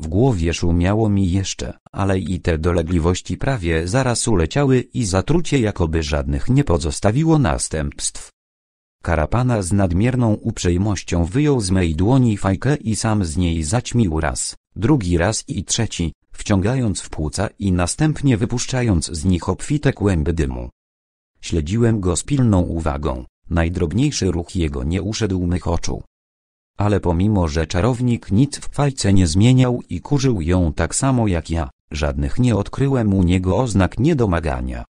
W głowie szumiało mi jeszcze, ale i te dolegliwości prawie zaraz uleciały i zatrucie jakoby żadnych nie pozostawiło następstw. Karapana z nadmierną uprzejmością wyjął z mej dłoni fajkę i sam z niej zaćmił raz, drugi raz i trzeci, wciągając w płuca i następnie wypuszczając z nich obfite kłęby dymu. Śledziłem go z pilną uwagą, Najdrobniejszy ruch jego nie uszedł mych oczu. Ale pomimo, że czarownik nic w fajce nie zmieniał i kurzył ją tak samo jak ja, żadnych nie odkryłem u niego oznak niedomagania.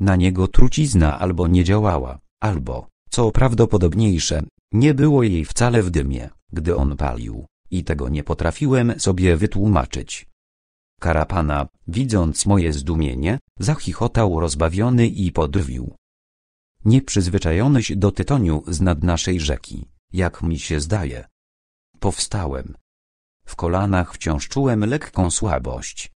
Na niego trucizna albo nie działała, albo, co prawdopodobniejsze, nie było jej wcale w dymie, gdy on palił, i tego nie potrafiłem sobie wytłumaczyć. Karapana, widząc moje zdumienie, zachichotał rozbawiony i podrwił przyzwyczajonyś do tytoniu z nad naszej rzeki, jak mi się zdaje. Powstałem. W kolanach wciąż czułem lekką słabość.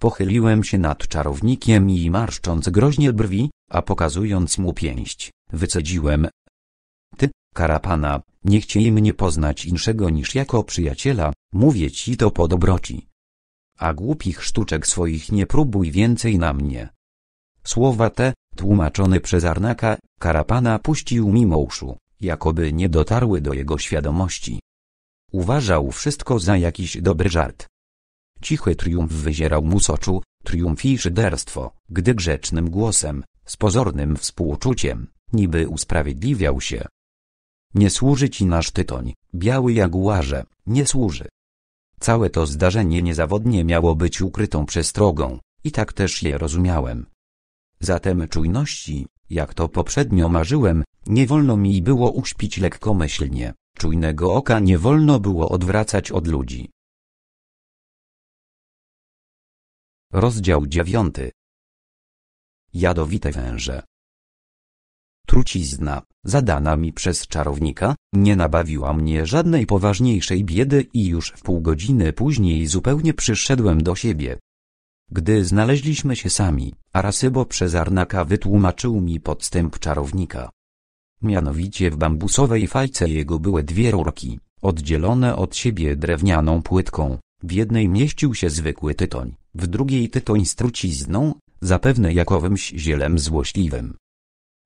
Pochyliłem się nad czarownikiem i marszcząc groźnie brwi, a pokazując mu pięść, wycedziłem. Ty, karapana, nie chciej mnie poznać inszego niż jako przyjaciela, mówię ci to po dobroci. A głupich sztuczek swoich nie próbuj więcej na mnie. Słowa te, tłumaczony przez Arnaka, Karapana puścił mimo uszu, jakoby nie dotarły do jego świadomości. Uważał wszystko za jakiś dobry żart. Cichy triumf wyzierał mu z oczu, triumf i szyderstwo, gdy grzecznym głosem, z pozornym współczuciem, niby usprawiedliwiał się. Nie służy ci nasz tytoń, biały jaguarze, nie służy. Całe to zdarzenie niezawodnie miało być ukrytą przestrogą, i tak też je rozumiałem. Zatem czujności, jak to poprzednio marzyłem, nie wolno mi było uśpić lekkomyślnie, czujnego oka nie wolno było odwracać od ludzi. Rozdział dziewiąty. Jadowite węże. Trucizna, zadana mi przez czarownika, nie nabawiła mnie żadnej poważniejszej biedy i już w pół godziny później zupełnie przyszedłem do siebie. Gdy znaleźliśmy się sami, Arasybo przez Arnaka wytłumaczył mi podstęp czarownika. Mianowicie w bambusowej fajce jego były dwie rurki, oddzielone od siebie drewnianą płytką, w jednej mieścił się zwykły tytoń, w drugiej tytoń z trucizną, zapewne jakowymś zielem złośliwym.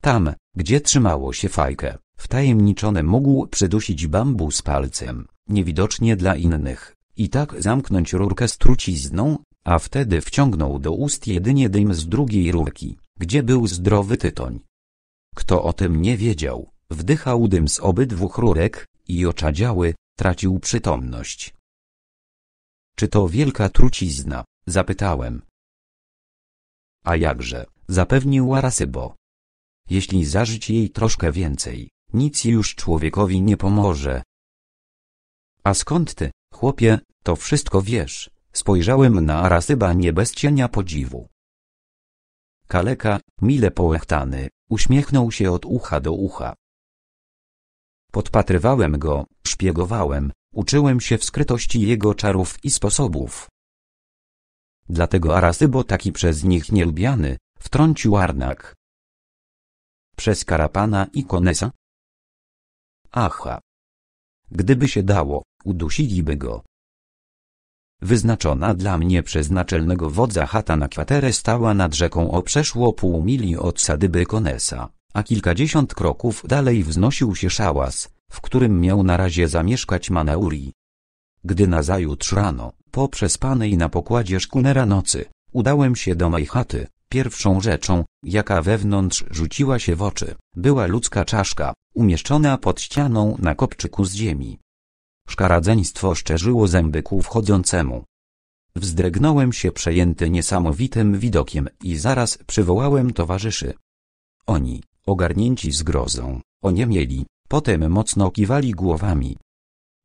Tam, gdzie trzymało się fajkę, wtajemniczony mógł przydusić bambus palcem, niewidocznie dla innych, i tak zamknąć rurkę z trucizną, a wtedy wciągnął do ust jedynie dym z drugiej rurki, gdzie był zdrowy tytoń. Kto o tym nie wiedział, wdychał dym z obydwu rurek i oczadziały, tracił przytomność. Czy to wielka trucizna? zapytałem. A jakże, zapewnił Arasybo. Jeśli zażyć jej troszkę więcej, nic już człowiekowi nie pomoże. A skąd ty, chłopie, to wszystko wiesz? Spojrzałem na Arasyba nie bez cienia podziwu. Kaleka, mile połechtany, uśmiechnął się od ucha do ucha. Podpatrywałem go, szpiegowałem, uczyłem się w skrytości jego czarów i sposobów. Dlatego Arasybo taki przez nich nielubiany, wtrącił Arnak. Przez Karapana i Konesa? Aha. Gdyby się dało, udusiliby go. Wyznaczona dla mnie przez naczelnego wodza chata na kwaterę stała nad rzeką o przeszło pół mili od sadyby Konesa, a kilkadziesiąt kroków dalej wznosił się szałas, w którym miał na razie zamieszkać Manauri. Gdy nazajutrz rano, po przespanej na pokładzie szkunera nocy, udałem się do mej chaty, pierwszą rzeczą, jaka wewnątrz rzuciła się w oczy, była ludzka czaszka, umieszczona pod ścianą na kopczyku z ziemi. Szkaradzeństwo szczerzyło zęby ku wchodzącemu. Wzdrygnąłem się przejęty niesamowitym widokiem i zaraz przywołałem towarzyszy. Oni, ogarnięci zgrozą, oniemieli, potem mocno kiwali głowami.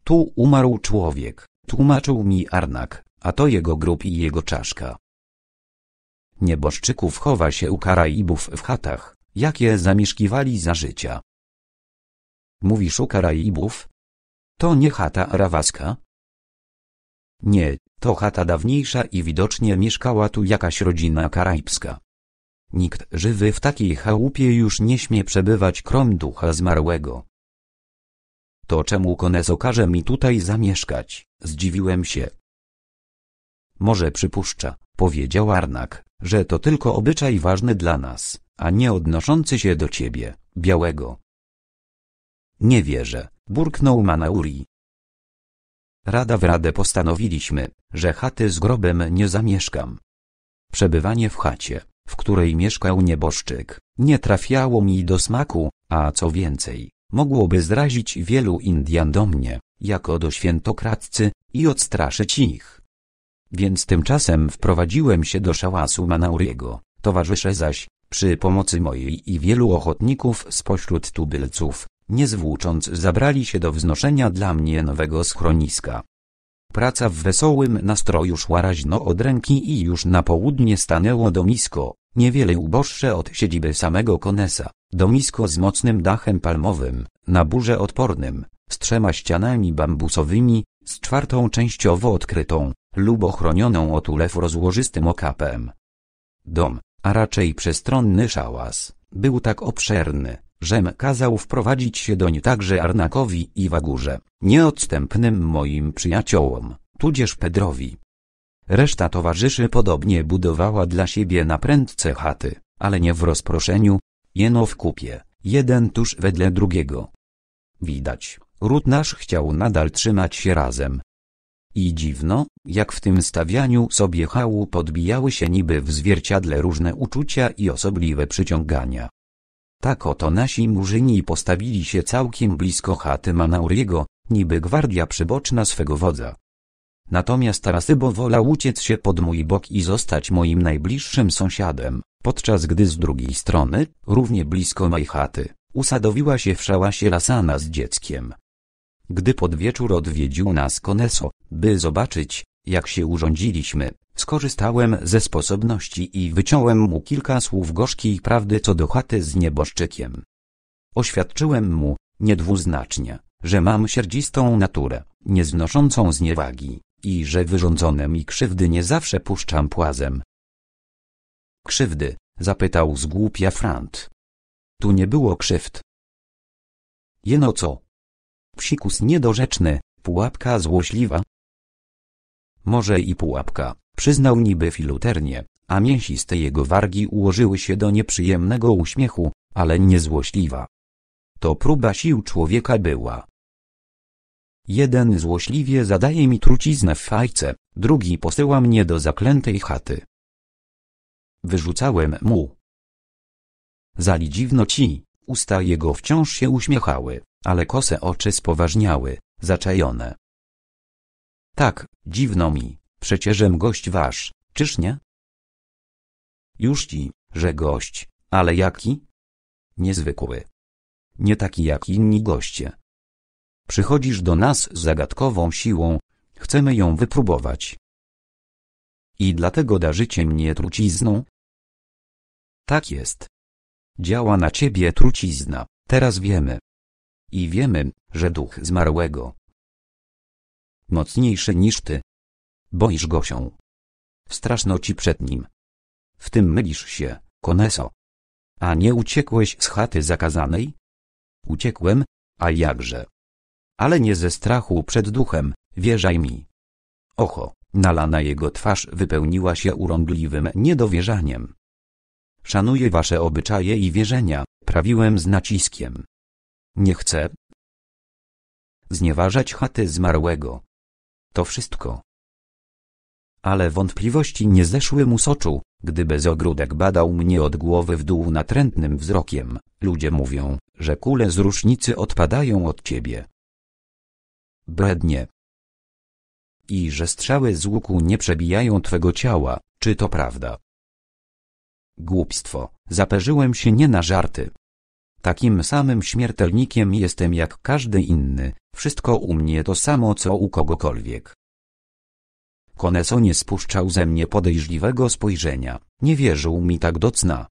Tu umarł człowiek, tłumaczył mi Arnak, a to jego grób i jego czaszka. Nieboszczyków chowa się u Karaibów w chatach, jakie zamieszkiwali za życia. Mówisz u Karaibów? To nie chata arawaska? Nie, to chata dawniejsza i widocznie mieszkała tu jakaś rodzina karaibska. Nikt żywy w takiej chałupie już nie śmie przebywać krom ducha zmarłego. To czemu Koneso każe mi tutaj zamieszkać, zdziwiłem się. Może przypuszcza, powiedział Arnak, że to tylko obyczaj ważny dla nas, a nie odnoszący się do ciebie, białego. Nie wierzę, burknął Manauri. Rada w radę postanowiliśmy, że chaty z grobem nie zamieszkam. Przebywanie w chacie, w której mieszkał nieboszczyk, nie trafiało mi do smaku, a co więcej, mogłoby zrazić wielu Indian do mnie, jako do świętokradcy, i odstraszyć ich. Więc tymczasem wprowadziłem się do szałasu Manauriego, towarzysze zaś, przy pomocy mojej i wielu ochotników spośród tubylców, nie zwłócząc zabrali się do wznoszenia dla mnie nowego schroniska. Praca w wesołym nastroju szła raźno od ręki i już na południe stanęło domisko, niewiele uboższe od siedziby samego Konesa, domisko z mocnym dachem palmowym, na burze odpornym, z trzema ścianami bambusowymi, z czwartą częściowo odkrytą, lub ochronioną od ulew rozłożystym okapem. Dom, a raczej przestronny szałas, był tak obszerny, żem kazał wprowadzić się doń także Arnakowi i Wagurze, nieodstępnym moim przyjaciołom, tudzież Pedrowi. Reszta towarzyszy podobnie budowała dla siebie na prędce chaty, ale nie w rozproszeniu, jeno w kupie, jeden tuż wedle drugiego. Widać, ród nasz chciał nadal trzymać się razem. I dziwno, jak w tym stawianiu sobie hału podbijały się niby w zwierciadle różne uczucia i osobliwe przyciągania. Tak oto nasi murzyni postawili się całkiem blisko chaty Manauriego, niby gwardia przyboczna swego wodza. Natomiast Arasybo wolał uciec się pod mój bok i zostać moim najbliższym sąsiadem, podczas gdy z drugiej strony, równie blisko mojej chaty, usadowiła się w szałasie Lasana z dzieckiem. Gdy pod wieczór odwiedził nas Koneso, by zobaczyć, jak się urządziliśmy, skorzystałem ze sposobności i wyciąłem mu kilka słów gorzkiej prawdy co do chaty z nieboszczykiem. Oświadczyłem mu, niedwuznacznie, że mam sierdzistą naturę, nieznoszącą zniewagi, i że wyrządzone mi krzywdy nie zawsze puszczam płazem. Krzywdy, zapytał zgłupia Frant. Tu nie było krzywd. Jeno co? Psikus niedorzeczny, pułapka złośliwa, może i pułapka, przyznał niby filuternie, a mięsiste jego wargi ułożyły się do nieprzyjemnego uśmiechu, ale niezłośliwa. To próba sił człowieka była. Jeden złośliwie zadaje mi truciznę w fajce, drugi posyła mnie do zaklętej chaty. Wyrzucałem mu. Zali dziwno ci, usta jego wciąż się uśmiechały, ale kose oczy spoważniały, zaczajone. Tak, dziwno mi, przecieżem gość wasz, czyż nie? Już ci, że gość, ale jaki? Niezwykły. Nie taki jak inni goście. Przychodzisz do nas z zagadkową siłą, chcemy ją wypróbować. I dlatego darzycie mnie trucizną? Tak jest. Działa na ciebie trucizna, teraz wiemy. I wiemy, że duch zmarłego, mocniejszy niż ty. Boisz go się. Straszno ci przed nim. W tym mylisz się, Koneso. A nie uciekłeś z chaty zakazanej? Uciekłem, a jakże? Ale nie ze strachu przed duchem, wierzaj mi. Oho, nalana jego twarz wypełniła się urągliwym niedowierzaniem. Szanuję wasze obyczaje i wierzenia, prawiłem z naciskiem. Nie chcę znieważać chaty zmarłego, to wszystko. Ale wątpliwości nie zeszły mu z oczu, gdy bez ogródek badał mnie od głowy w dół natrętnym wzrokiem. Ludzie mówią, że kule z różnicy odpadają od ciebie. Brednie. I że strzały z łuku nie przebijają twego ciała, czy to prawda? Głupstwo, zaperzyłem się nie na żarty. Takim samym śmiertelnikiem jestem jak każdy inny, wszystko u mnie to samo co u kogokolwiek. Koneso nie spuszczał ze mnie podejrzliwego spojrzenia, nie wierzył mi tak do cna.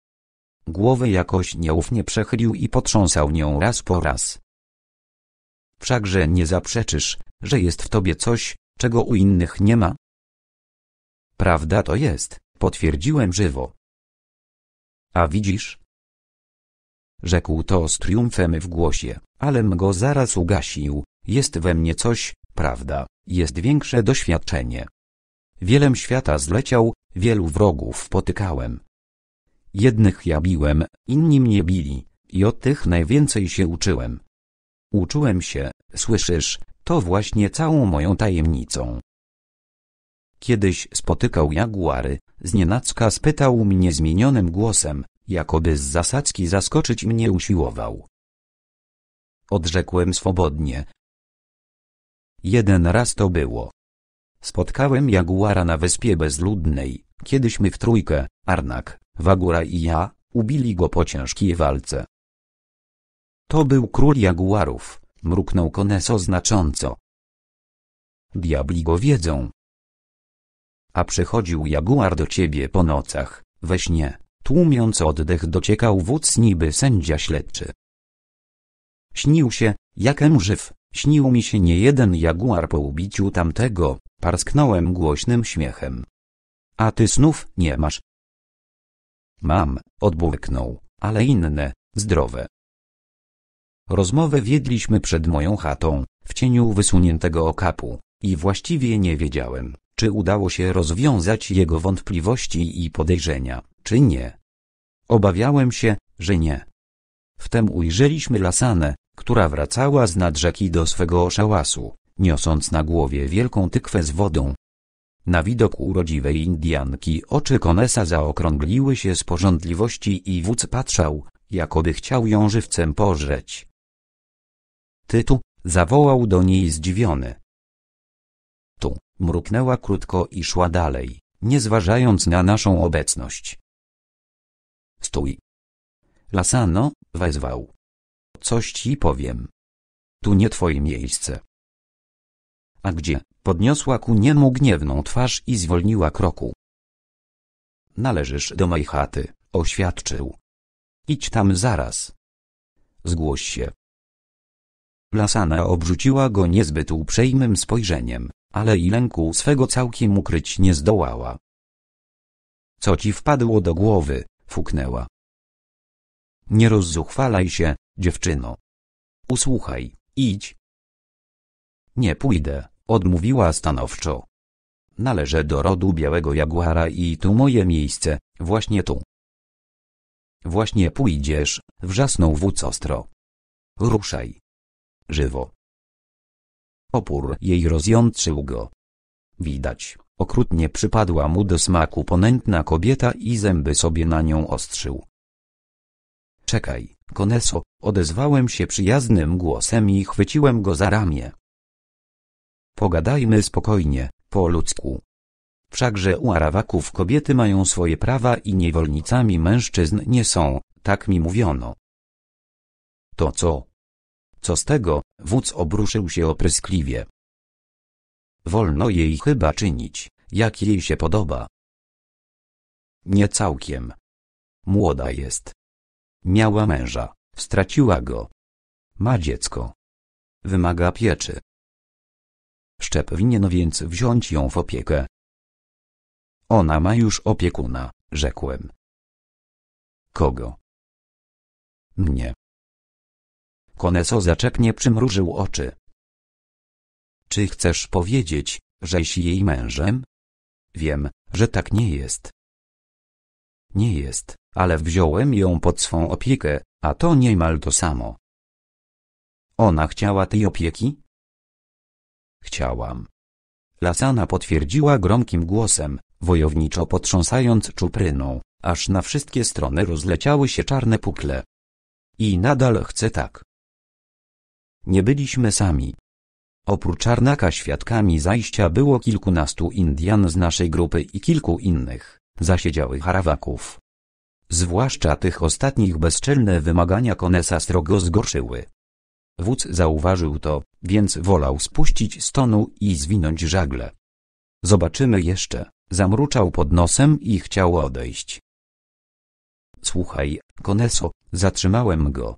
Głowę jakoś nieufnie przechylił i potrząsał nią raz po raz. Wszakże nie zaprzeczysz, że jest w tobie coś, czego u innych nie ma? Prawda to jest, potwierdziłem żywo. A widzisz, Rzekł to z triumfem w głosie, alem go zaraz ugasił, jest we mnie coś, prawda, jest większe doświadczenie. Wielem świata zleciał, wielu wrogów potykałem. Jednych ja biłem, inni mnie bili, i od tych najwięcej się uczyłem. Uczyłem się, słyszysz, to właśnie całą moją tajemnicą. Kiedyś spotykał jaguary, znienacka spytał mnie zmienionym głosem, Jakoby z zasadzki zaskoczyć mnie usiłował. Odrzekłem swobodnie. Jeden raz to było. Spotkałem jaguara na wyspie bezludnej, kiedyśmy w trójkę, Arnak, Wagura i ja, ubili go po ciężkiej walce. To był król jaguarów, mruknął Koneso znacząco. Diabli go wiedzą. A przychodził jaguar do ciebie po nocach, we śnie, Tłumiąc oddech dociekał wódz niby sędzia śledczy. Śnił się, jakem żyw, śnił mi się niejeden jaguar po ubiciu tamtego, parsknąłem głośnym śmiechem. A ty snów nie masz. Mam, odbłyknął, ale inne, zdrowe. Rozmowę wiedliśmy przed moją chatą, w cieniu wysuniętego okapu, i właściwie nie wiedziałem, czy udało się rozwiązać jego wątpliwości i podejrzenia, czy nie. Obawiałem się, że nie. Wtem ujrzeliśmy lasanę, która wracała z nad rzeki do swego szałasu, niosąc na głowie wielką tykwę z wodą. Na widok urodziwej Indianki oczy Konesa zaokrągliły się z porządliwości i wódz patrzał, jakoby chciał ją żywcem pożreć. Tytu, zawołał do niej zdziwiony. Tu, mruknęła krótko i szła dalej, nie zważając na naszą obecność. Stój. Lasano, wezwał. Coś ci powiem. Tu nie twoje miejsce. A gdzie? Podniosła ku niemu gniewną twarz i zwolniła kroku. Należysz do mojej chaty, oświadczył. Idź tam zaraz. Zgłoś się. Lasana obrzuciła go niezbyt uprzejmym spojrzeniem, ale i lęku swego całkiem ukryć nie zdołała. Co ci wpadło do głowy, fuknęła. Nie rozzuchwalaj się, dziewczyno. Usłuchaj, idź. Nie pójdę, odmówiła stanowczo. Należę do rodu białego jaguara i tu moje miejsce, właśnie tu. Właśnie pójdziesz, wrzasnął wódz ostro. Ruszaj. Żywo. Opór jej rozjątrzył go. Widać, okrutnie przypadła mu do smaku ponętna kobieta i zęby sobie na nią ostrzył. Czekaj, Koneso, odezwałem się przyjaznym głosem i chwyciłem go za ramię. Pogadajmy spokojnie, po ludzku. Wszakże u Arawaków kobiety mają swoje prawa i niewolnicami mężczyzn nie są, tak mi mówiono. To co, co z tego, wódz obruszył się opryskliwie. Wolno jej chyba czynić, jak jej się podoba. Nie całkiem. Młoda jest. Miała męża, straciła go. Ma dziecko. Wymaga pieczy. Szczep winien więc wziąć ją w opiekę. Ona ma już opiekuna, rzekłem. Kogo? Mnie. Koneso zaczepnie przymrużył oczy. Czy chcesz powiedzieć, żeś jej mężem? Wiem, że tak nie jest. Nie jest, ale wziąłem ją pod swą opiekę, a to niemal to samo. Ona chciała tej opieki? Chciałam. Lasana potwierdziła gromkim głosem, wojowniczo potrząsając czupryną, aż na wszystkie strony rozleciały się czarne pukle. I nadal chcę tak. Nie byliśmy sami. Oprócz Czarnaka świadkami zajścia było kilkunastu Indian z naszej grupy i kilku innych, zasiedziałych harawaków. Zwłaszcza tych ostatnich bezczelne wymagania Konesa srogo zgorszyły. Wódz zauważył to, więc wolał spuścić stonu i zwinąć żagle. Zobaczymy jeszcze, zamruczał pod nosem i chciał odejść. Słuchaj, Koneso, zatrzymałem go.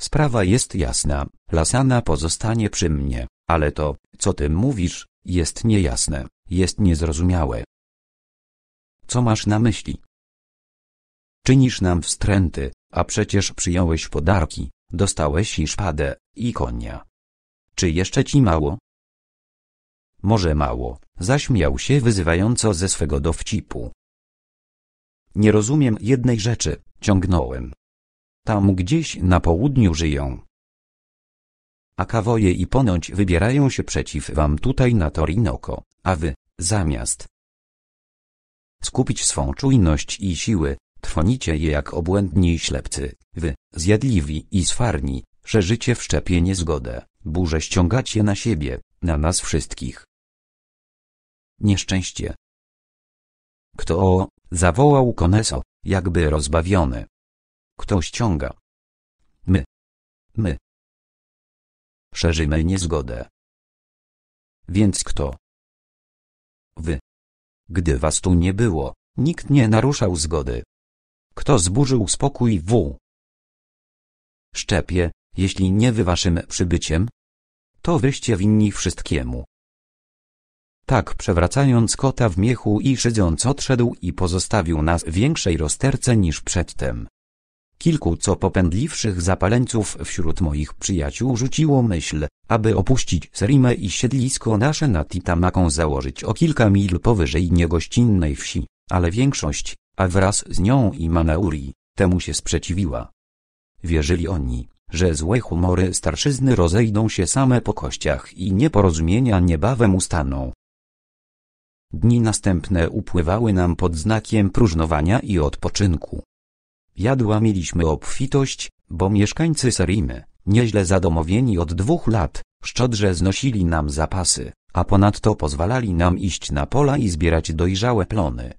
Sprawa jest jasna, Lasana pozostanie przy mnie, ale to, co ty mówisz, jest niejasne, jest niezrozumiałe. Co masz na myśli? Czynisz nam wstręty, a przecież przyjąłeś podarki, dostałeś i szpadę, i konia. Czy jeszcze ci mało? Może mało, zaśmiał się wyzywająco ze swego dowcipu. Nie rozumiem jednej rzeczy, ciągnąłem, tam gdzieś na południu żyją. A kawoje i ponoć wybierają się przeciw wam tutaj na Torinoko, a wy, zamiast skupić swą czujność i siły, trwonicie je jak obłędni ślepcy, wy, zjadliwi i swarni, szerzycie w szczepie niezgodę, burze ściągacie na siebie, na nas wszystkich. Nieszczęście. Kto o, zawołał Koneso, jakby rozbawiony. Kto ściąga? My. My. Szerzymy niezgodę. Więc kto? Wy. Gdy was tu nie było, nikt nie naruszał zgody. Kto zburzył spokój w? Szczepie, jeśli nie wy waszym przybyciem, to wyście winni wszystkiemu. Tak przewracając kota w miechu i szydząc odszedł i pozostawił nas w większej rozterce niż przedtem. Kilku co popędliwszych zapaleńców wśród moich przyjaciół rzuciło myśl, aby opuścić Serimę i siedlisko nasze na Titamaką założyć o kilka mil powyżej niegościnnej wsi, ale większość, a wraz z nią i Manauri, temu się sprzeciwiła. Wierzyli oni, że złe humory starszyzny rozejdą się same po kościach i nieporozumienia niebawem ustaną. Dni następne upływały nam pod znakiem próżnowania i odpoczynku. Jadła mieliśmy obfitość, bo mieszkańcy Serimy, nieźle zadomowieni od dwóch lat, szczodrze znosili nam zapasy, a ponadto pozwalali nam iść na pola i zbierać dojrzałe plony.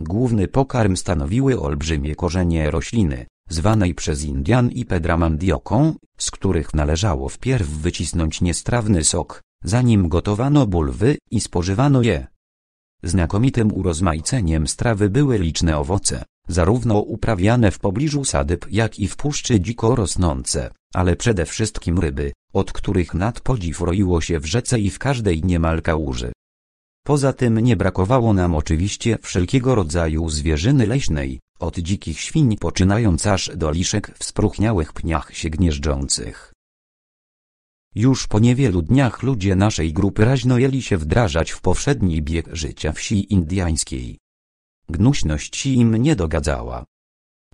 Główny pokarm stanowiły olbrzymie korzenie rośliny, zwanej przez Indian i pedramandioką, z których należało wpierw wycisnąć niestrawny sok, zanim gotowano bulwy i spożywano je. Znakomitym urozmaiceniem strawy były liczne owoce, zarówno uprawiane w pobliżu sadyb jak i w puszczy dziko rosnące, ale przede wszystkim ryby, od których nad podziw roiło się w rzece i w każdej niemal kałuży. Poza tym nie brakowało nam oczywiście wszelkiego rodzaju zwierzyny leśnej, od dzikich świń poczynając aż do liszek w spróchniałych pniach się gnieżdżących. Już po niewielu dniach ludzie naszej grupy raźno jeli się wdrażać w powszedni bieg życia wsi indyjskiej. Gnuśność im nie dogadzała.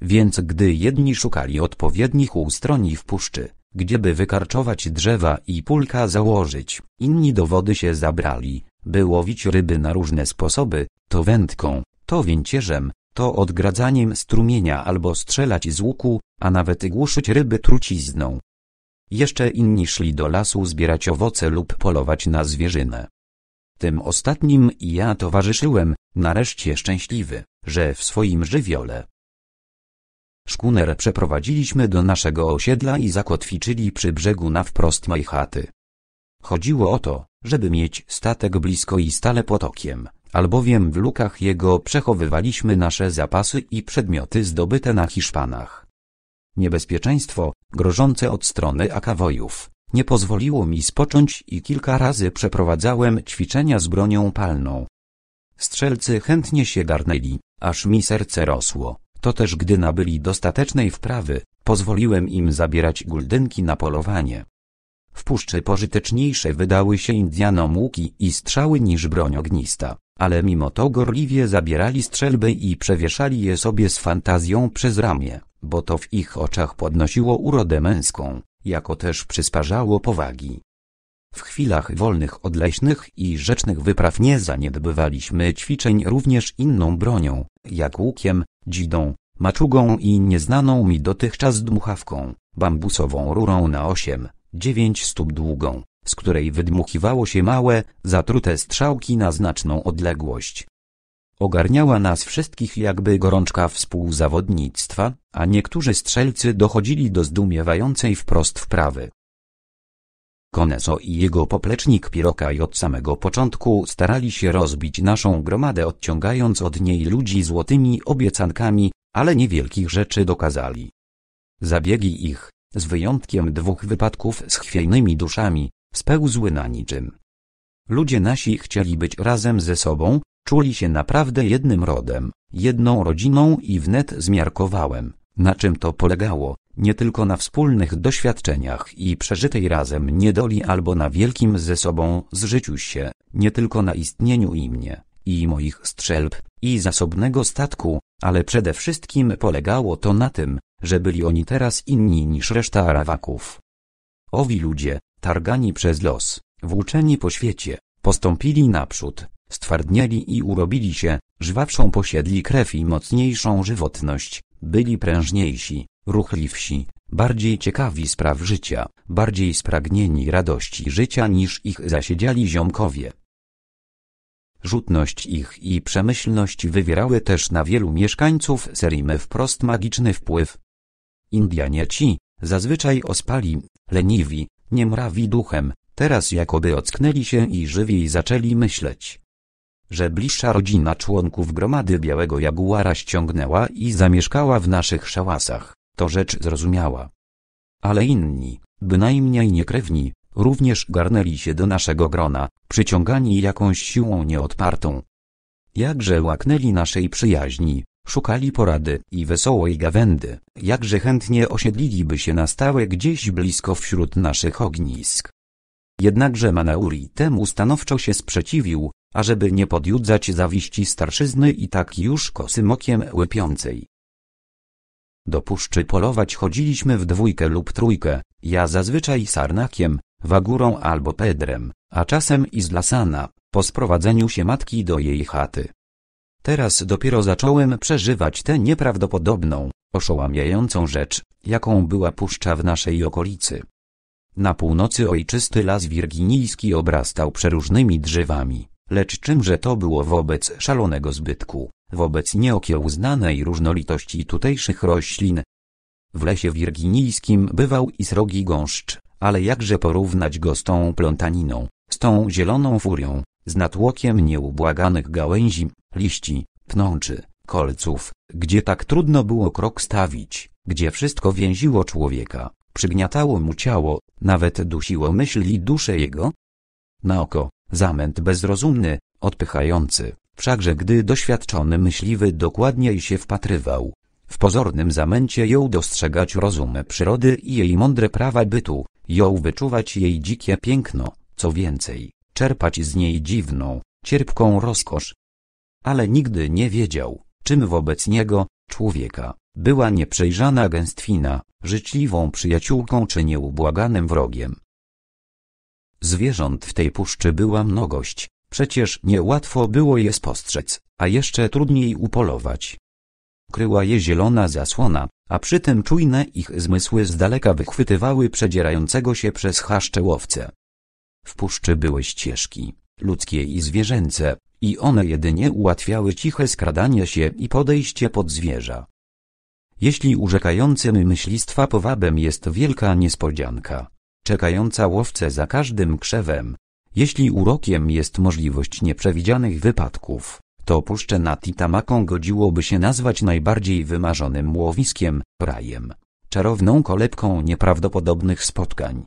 Więc gdy jedni szukali odpowiednich ustroni w puszczy, gdzieby wykarczować drzewa i pulka założyć, inni do wody się zabrali, by łowić ryby na różne sposoby, to wędką, to więcierzem, to odgradzaniem strumienia albo strzelać z łuku, a nawet głuszyć ryby trucizną. Jeszcze inni szli do lasu zbierać owoce lub polować na zwierzynę. Tym ostatnim ja towarzyszyłem, nareszcie szczęśliwy, że w swoim żywiole. Szkuner przeprowadziliśmy do naszego osiedla i zakotwiczyli przy brzegu na wprost mojej chaty. Chodziło o to, żeby mieć statek blisko i stale potokiem, albowiem w lukach jego przechowywaliśmy nasze zapasy i przedmioty zdobyte na Hiszpanach. Niebezpieczeństwo, grożące od strony akawojów, nie pozwoliło mi spocząć i kilka razy przeprowadzałem ćwiczenia z bronią palną. Strzelcy chętnie się garnęli, aż mi serce rosło. To też gdy nabyli dostatecznej wprawy, pozwoliłem im zabierać guldynki na polowanie. W puszczy pożyteczniejsze wydały się Indianom łuki i strzały niż broń ognista, ale mimo to gorliwie zabierali strzelby i przewieszali je sobie z fantazją przez ramię, bo to w ich oczach podnosiło urodę męską jako też przysparzało powagi. W chwilach wolnych od leśnych i rzecznych wypraw nie zaniedbywaliśmy ćwiczeń również inną bronią, jak łukiem, dzidą, maczugą i nieznaną mi dotychczas dmuchawką, bambusową rurą na 8-9 stóp długą, z której wydmuchiwało się małe, zatrute strzałki na znaczną odległość. Ogarniała nas wszystkich jakby gorączka współzawodnictwa, a niektórzy strzelcy dochodzili do zdumiewającej wprost wprawy. Koneso i jego poplecznik Pirokaj od samego początku starali się rozbić naszą gromadę odciągając od niej ludzi złotymi obiecankami, ale niewielkich rzeczy dokazali. Zabiegi ich, z wyjątkiem dwóch wypadków z chwiejnymi duszami, spełzły na niczym. Ludzie nasi chcieli być razem ze sobą, Czuli się naprawdę jednym rodem, jedną rodziną i wnet zmiarkowałem, na czym to polegało, nie tylko na wspólnych doświadczeniach i przeżytej razem niedoli albo na wielkim ze sobą zżyciu się, nie tylko na istnieniu i mnie, i moich strzelb, i zasobnego statku, ale przede wszystkim polegało to na tym, że byli oni teraz inni niż reszta Arawaków. Owi ludzie, targani przez los, włóczeni po świecie, postąpili naprzód, stwardnieli i urobili się, żwawszą posiedli krew i mocniejszą żywotność, byli prężniejsi, ruchliwsi, bardziej ciekawi spraw życia, bardziej spragnieni radości życia niż ich zasiedziali ziomkowie. Rzutność ich i przemyślność wywierały też na wielu mieszkańców Serimy wprost magiczny wpływ. Indianie ci, zazwyczaj ospali, leniwi, niemrawi duchem, teraz jakoby ocknęli się i żywiej zaczęli myśleć że bliższa rodzina członków gromady Białego Jaguara ściągnęła i zamieszkała w naszych szałasach, to rzecz zrozumiała. Ale inni, bynajmniej niekrewni, również garnęli się do naszego grona, przyciągani jakąś siłą nieodpartą. Jakże łaknęli naszej przyjaźni, szukali porady i wesołej gawędy, jakże chętnie osiedliliby się na stałe gdzieś blisko wśród naszych ognisk. Jednakże Manauri temu stanowczo się sprzeciwił, ażeby nie podjudzać zawiści starszyzny i tak już kosym okiem łypiącej. Do puszczy polować chodziliśmy w dwójkę lub trójkę, ja zazwyczaj sarnakiem, wagurą albo pedrem, a czasem i z lasana, po sprowadzeniu się matki do jej chaty. Teraz dopiero zacząłem przeżywać tę nieprawdopodobną, oszołamiającą rzecz, jaką była puszcza w naszej okolicy. Na północy ojczysty las wirginijski obrastał przeróżnymi drzewami. Lecz czymże to było wobec szalonego zbytku, wobec nieokiełznanej różnolitości tutejszych roślin? W lesie wirginijskim bywał i srogi gąszcz, ale jakże porównać go z tą plątaniną, z tą zieloną furią, z natłokiem nieubłaganych gałęzi, liści, pnączy, kolców, gdzie tak trudno było krok stawić, gdzie wszystko więziło człowieka, przygniatało mu ciało, nawet dusiło myśli i duszę jego? Na oko, zamęt bezrozumny, odpychający. Wszakże gdy doświadczony myśliwy dokładniej się wpatrywał, w pozornym zamęcie ją dostrzegać rozum przyrody i jej mądre prawa bytu, ją wyczuwać jej dzikie piękno, co więcej, czerpać z niej dziwną, cierpką rozkosz. Ale nigdy nie wiedział, czym wobec niego, człowieka, była nieprzejrzana gęstwina, życzliwą przyjaciółką czy nieubłaganym wrogiem. Zwierząt w tej puszczy była mnogość, przecież niełatwo było je spostrzec, a jeszcze trudniej upolować. Kryła je zielona zasłona, a przy tym czujne ich zmysły z daleka wychwytywały przedzierającego się przez chaszcze W puszczy były ścieżki, ludzkie i zwierzęce, i one jedynie ułatwiały ciche skradanie się i podejście pod zwierza. Jeśli urzekającym myślistwa powabem jest wielka niespodzianka, czekająca łowcę za każdym krzewem. Jeśli urokiem jest możliwość nieprzewidzianych wypadków, to puszczę nad Itamaką godziłoby się nazwać najbardziej wymarzonym łowiskiem, rajem, czarowną kolebką nieprawdopodobnych spotkań.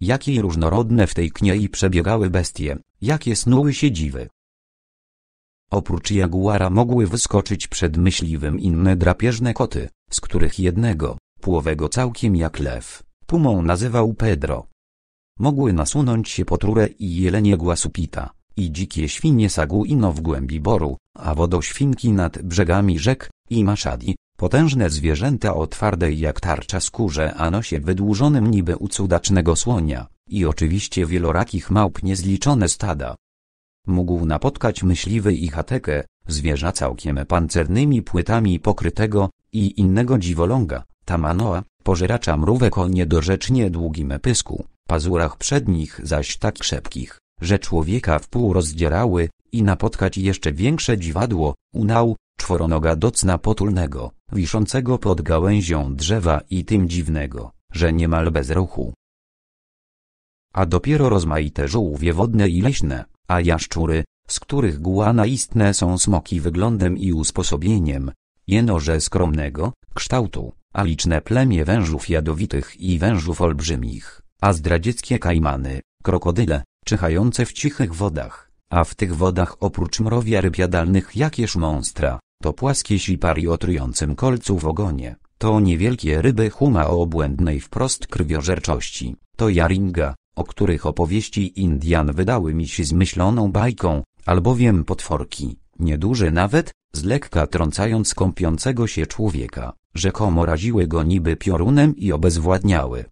Jakie różnorodne w tej kniei przebiegały bestie, jakie snuły się dziwy. Oprócz jaguara mogły wyskoczyć przed myśliwym inne drapieżne koty, z których jednego, płowego całkiem jak lew, Pumą nazywał Pedro. Mogły nasunąć się potrure i jelenie głasupita, i dzikie świnie saguino w głębi boru, a wodoświnki nad brzegami rzek, i maszadi, potężne zwierzęta o twardej jak tarcza skórze a nosie wydłużonym niby u cudacznego słonia, i oczywiście wielorakich małp niezliczone stada. Mógł napotkać myśliwy i hatekę, zwierza całkiem pancernymi płytami pokrytego, i innego dziwoląga, tamanoa, pożeracza mrówek o niedorzecznie długim pysku, pazurach przednich zaś tak szepkich, że człowieka w pół rozdzierały i napotkać jeszcze większe dziwadło, unał, czworonoga docna potulnego, wiszącego pod gałęzią drzewa i tym dziwnego, że niemal bez ruchu. A dopiero rozmaite żółwie wodne i leśne, a jaszczury, z których guana istne są smoki wyglądem i usposobieniem, jenoże skromnego, kształtu, a liczne plemię wężów jadowitych i wężów olbrzymich, a zdradzieckie kajmany, krokodyle, czyhające w cichych wodach, a w tych wodach oprócz mrowia ryb jadalnych jakież monstra, to płaskie sipari o trującym kolcu w ogonie, to niewielkie ryby huma o obłędnej wprost krwiożerczości, to jaringa, o których opowieści Indian wydały mi się zmyśloną bajką, albowiem potworki, nieduży nawet, z lekka trącając kąpiącego się człowieka, rzekomo raziły go niby piorunem i obezwładniały.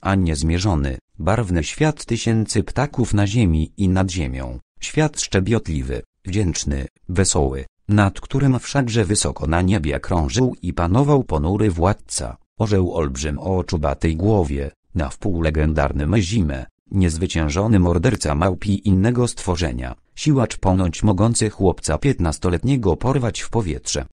A niezmierzony, barwny świat tysięcy ptaków na ziemi i nad ziemią, świat szczebiotliwy, wdzięczny, wesoły, nad którym wszakże wysoko na niebie krążył i panował ponury władca, orzeł olbrzym o czubatej głowie, na wpół legendarny zimę, niezwyciężony morderca małpi innego stworzenia siłacz ponoć mogący chłopca piętnastoletniego porwać w powietrze.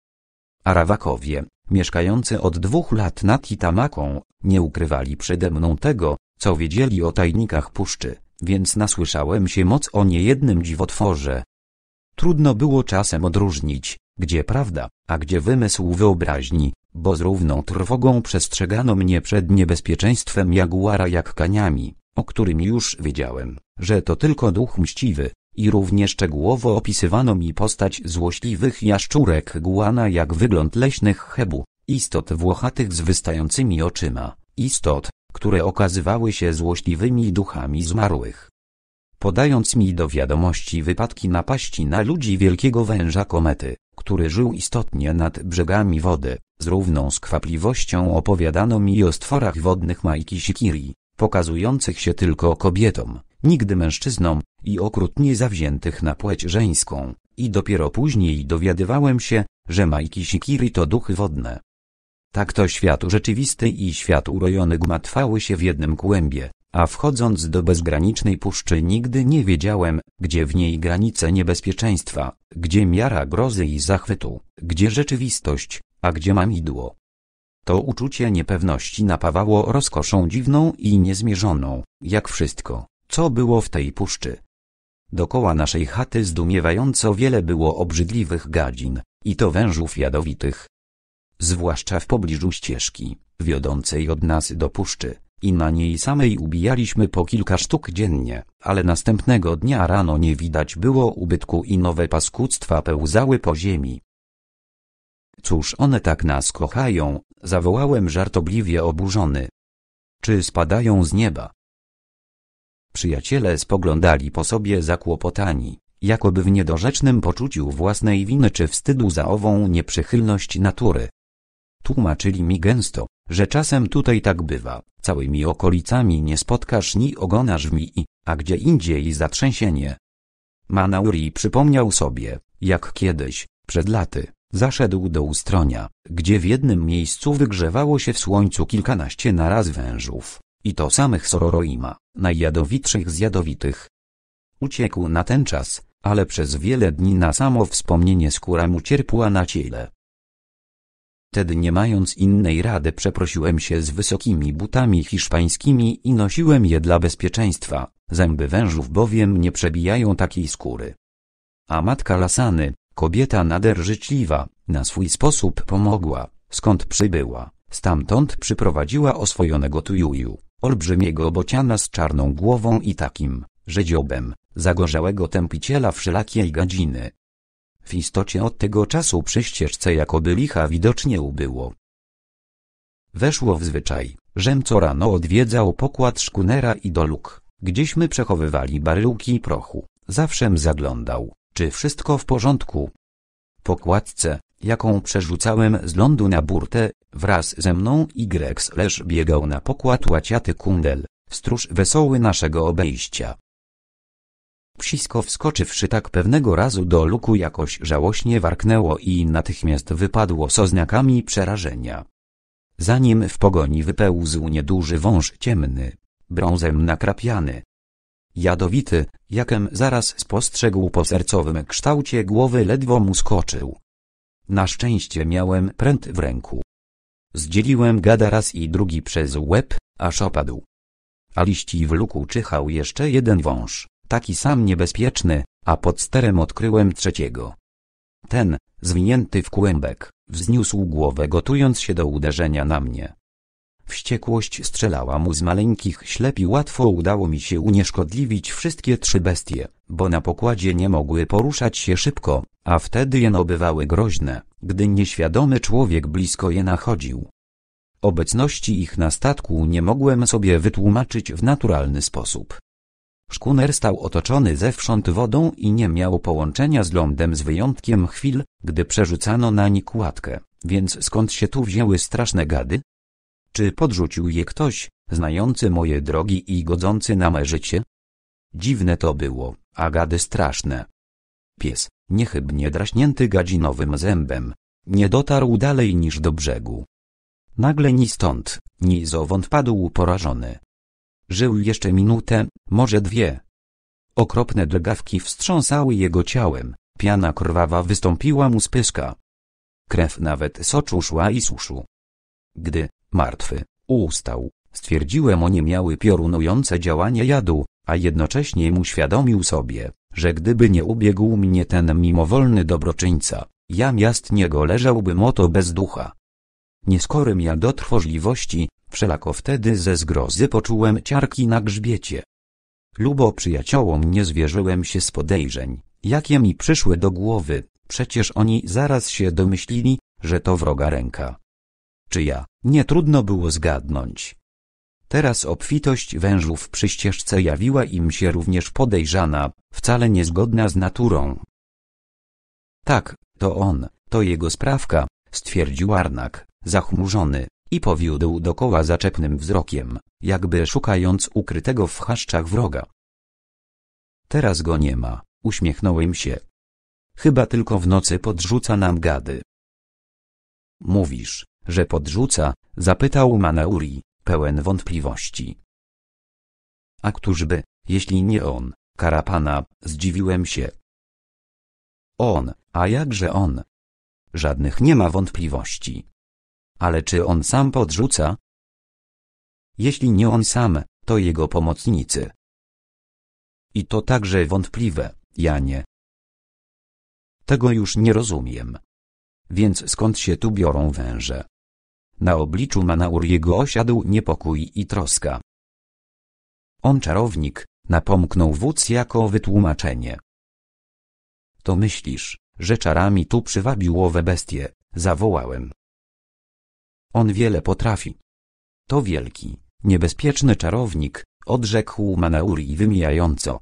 Arawakowie, mieszkający od dwóch lat nad Itamaką, nie ukrywali przede mną tego, co wiedzieli o tajnikach puszczy, więc nasłyszałem się moc o niejednym dziwotworze. Trudno było czasem odróżnić, gdzie prawda, a gdzie wymysł wyobraźni, bo z równą trwogą przestrzegano mnie przed niebezpieczeństwem jaguara jak kaniami, o którym już wiedziałem, że to tylko duch mściwy, i równie szczegółowo opisywano mi postać złośliwych jaszczurek guana jak wygląd leśnych hebu, istot włochatych z wystającymi oczyma, istot, które okazywały się złośliwymi duchami zmarłych. Podając mi do wiadomości wypadki napaści na ludzi wielkiego węża komety, który żył istotnie nad brzegami wody, z równą skwapliwością opowiadano mi o stworach wodnych Majki Sikiri, pokazujących się tylko kobietom, nigdy mężczyznom, i okrutnie zawziętych na płeć żeńską, i dopiero później dowiadywałem się, że Majki Sikiri to duchy wodne. Tak to świat rzeczywisty i świat urojony gmatwały się w jednym kłębie, a wchodząc do bezgranicznej puszczy nigdy nie wiedziałem, gdzie w niej granice niebezpieczeństwa, gdzie miara grozy i zachwytu, gdzie rzeczywistość, a gdzie mamidło. To uczucie niepewności napawało rozkoszą dziwną i niezmierzoną, jak wszystko, co było w tej puszczy. Dokoła naszej chaty zdumiewająco wiele było obrzydliwych gadzin, i to wężów jadowitych. Zwłaszcza w pobliżu ścieżki, wiodącej od nas do puszczy, i na niej samej ubijaliśmy po kilka sztuk dziennie, ale następnego dnia rano nie widać było ubytku i nowe paskudztwa pełzały po ziemi. Cóż one tak nas kochają, zawołałem żartobliwie oburzony. Czy spadają z nieba? Przyjaciele spoglądali po sobie zakłopotani, jakoby w niedorzecznym poczuciu własnej winy czy wstydu za ową nieprzychylność natury. Tłumaczyli mi gęsto, że czasem tutaj tak bywa, całymi okolicami nie spotkasz ni ogona żmii, a gdzie indziej zatrzęsienie. Manauri przypomniał sobie, jak kiedyś, przed laty, zaszedł do Ustronia, gdzie w jednym miejscu wygrzewało się w słońcu kilkanaście naraz wężów. I to samych Sororoima, najjadowitszych z jadowitych. Uciekł na ten czas, ale przez wiele dni na samo wspomnienie skóra mu cierpła na ciele. Tedy nie mając innej rady przeprosiłem się z wysokimi butami hiszpańskimi i nosiłem je dla bezpieczeństwa, zęby wężów bowiem nie przebijają takiej skóry. A matka Lasany, kobieta nader życzliwa, na swój sposób pomogła, skąd przybyła, stamtąd przyprowadziła oswojonego tujuju, olbrzymiego bociana z czarną głową i takim, że dziobem, zagorzałego tępiciela wszelakiej gadziny. W istocie od tego czasu przy ścieżce jakoby licha widocznie ubyło. Weszło w zwyczaj, żem co rano odwiedzał pokład szkunera i doluk, gdzieśmy przechowywali baryłki prochu. Zawszem zaglądał, czy wszystko w porządku. Po kładce, jaką przerzucałem z lądu na burtę, Wraz ze mną Y leż biegał na pokład łaciaty kundel, stróż wesoły naszego obejścia. Psisko wskoczywszy tak pewnego razu do luku jakoś żałośnie warknęło i natychmiast wypadło z oznakami przerażenia. Zanim w pogoni wypełzł nieduży wąż ciemny, brązem nakrapiany. Jadowity, jakem zaraz spostrzegł po sercowym kształcie głowy ledwo mu skoczył. Na szczęście miałem pręt w ręku. Zdzieliłem gada raz i drugi przez łeb, aż opadł. A liści w luku czyhał jeszcze jeden wąż, taki sam niebezpieczny, a pod sterem odkryłem trzeciego. Ten, zwinięty w kłębek, wzniósł głowę gotując się do uderzenia na mnie. Wściekłość strzelała mu z maleńkich ślep i łatwo udało mi się unieszkodliwić wszystkie trzy bestie, bo na pokładzie nie mogły poruszać się szybko, a wtedy jeno bywały groźne, gdy nieświadomy człowiek blisko je nachodził. Obecności ich na statku nie mogłem sobie wytłumaczyć w naturalny sposób. Szkuner stał otoczony zewsząd wodą i nie miał połączenia z lądem z wyjątkiem chwil, gdy przerzucano nań kładkę, więc skąd się tu wzięły straszne gady? Czy podrzucił je ktoś, znający moje drogi i godzący na me życie? Dziwne to było, a gady straszne. Pies, niechybnie draśnięty gadzinowym zębem, nie dotarł dalej niż do brzegu. Nagle ni stąd, ni zowąd padł porażony. Żył jeszcze minutę, może dwie. Okropne drgawki wstrząsały jego ciałem, piana krwawa wystąpiła mu z pyska. Krew nawet soczu szła i suszu. Gdy, martwy, ustał, Stwierdziłem one miały piorunujące działanie jadu, a jednocześnie muświadomił sobie, że gdyby nie ubiegł mnie ten mimowolny dobroczyńca, ja miast niego leżałbym oto bez ducha. Nieskorym ja do trwożliwości, wszelako wtedy ze zgrozy poczułem ciarki na grzbiecie. Lubo przyjaciołom nie zwierzyłem się z podejrzeń, jakie mi przyszły do głowy, przecież oni zaraz się domyślili, że to wroga ręka. Czy ja, nie trudno było zgadnąć, Teraz obfitość wężów przy ścieżce jawiła im się również podejrzana, wcale niezgodna z naturą. Tak, to on, to jego sprawka, stwierdził Arnak, zachmurzony, i powiódł dokoła zaczepnym wzrokiem, jakby szukając ukrytego w chaszczach wroga. Teraz go nie ma, uśmiechnąłem się. Chyba tylko w nocy podrzuca nam gady. Mówisz, że podrzuca, zapytał Manauri, pełen wątpliwości. A któżby, jeśli nie on, karapana, zdziwiłem się. On, a jakże on? Żadnych nie ma wątpliwości. Ale czy on sam podrzuca? Jeśli nie on sam, to jego pomocnicy. I to także wątpliwe, Janie. Tego już nie rozumiem. Więc skąd się tu biorą węże? Na obliczu Manauriego osiadł niepokój i troska. On czarownik, napomknął wódz jako wytłumaczenie. To myślisz, że czarami tu przywabił owe bestie, zawołałem. On wiele potrafi. To wielki, niebezpieczny czarownik, odrzekł Manauri wymijająco.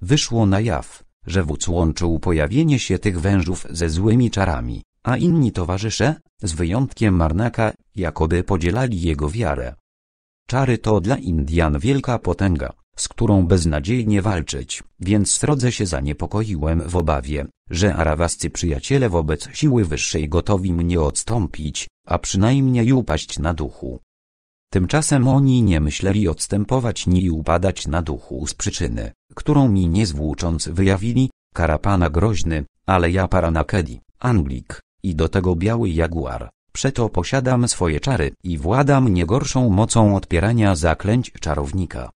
Wyszło na jaw, że wódz łączył pojawienie się tych wężów ze złymi czarami, a inni towarzysze, z wyjątkiem Marnaka, jakoby podzielali jego wiarę. Czary to dla Indian wielka potęga, z którą beznadziejnie walczyć, więc srodze się zaniepokoiłem w obawie, że arawascy przyjaciele wobec siły wyższej gotowi mnie odstąpić, a przynajmniej upaść na duchu. Tymczasem oni nie myśleli odstępować ni upadać na duchu z przyczyny, którą mi niezwłócząc wyjawili, Karapana groźny, ale ja Paranakedi, Anglik, i do tego biały jaguar. Przeto posiadam swoje czary i władam niegorszą mocą odpierania zaklęć czarownika.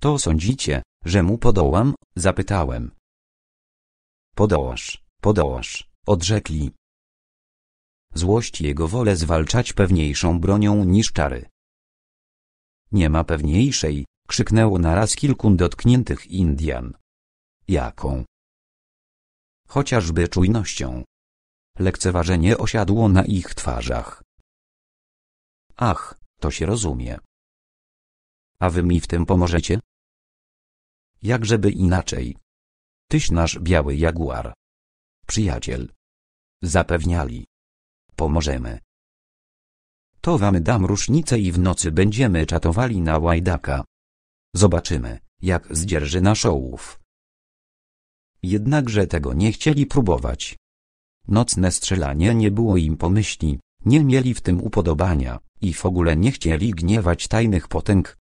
To sądzicie, że mu podołam? Zapytałem. Podołasz, podołasz, odrzekli. Złość jego wolę zwalczać pewniejszą bronią niż czary. Nie ma pewniejszej, krzyknęło naraz kilku dotkniętych Indian. Jaką? Chociażby czujnością lekceważenie osiadło na ich twarzach. Ach, to się rozumie. A wy mi w tym pomożecie? Jakżeby inaczej. Tyś nasz biały jaguar. Przyjaciel. Zapewniali. Pomożemy. To wam dam rusznicę i w nocy będziemy czatowali na łajdaka. Zobaczymy, jak zdzierży na szołów. Jednakże tego nie chcieli próbować. Nocne strzelanie nie było im pomyśli, nie mieli w tym upodobania i w ogóle nie chcieli gniewać tajnych potęg.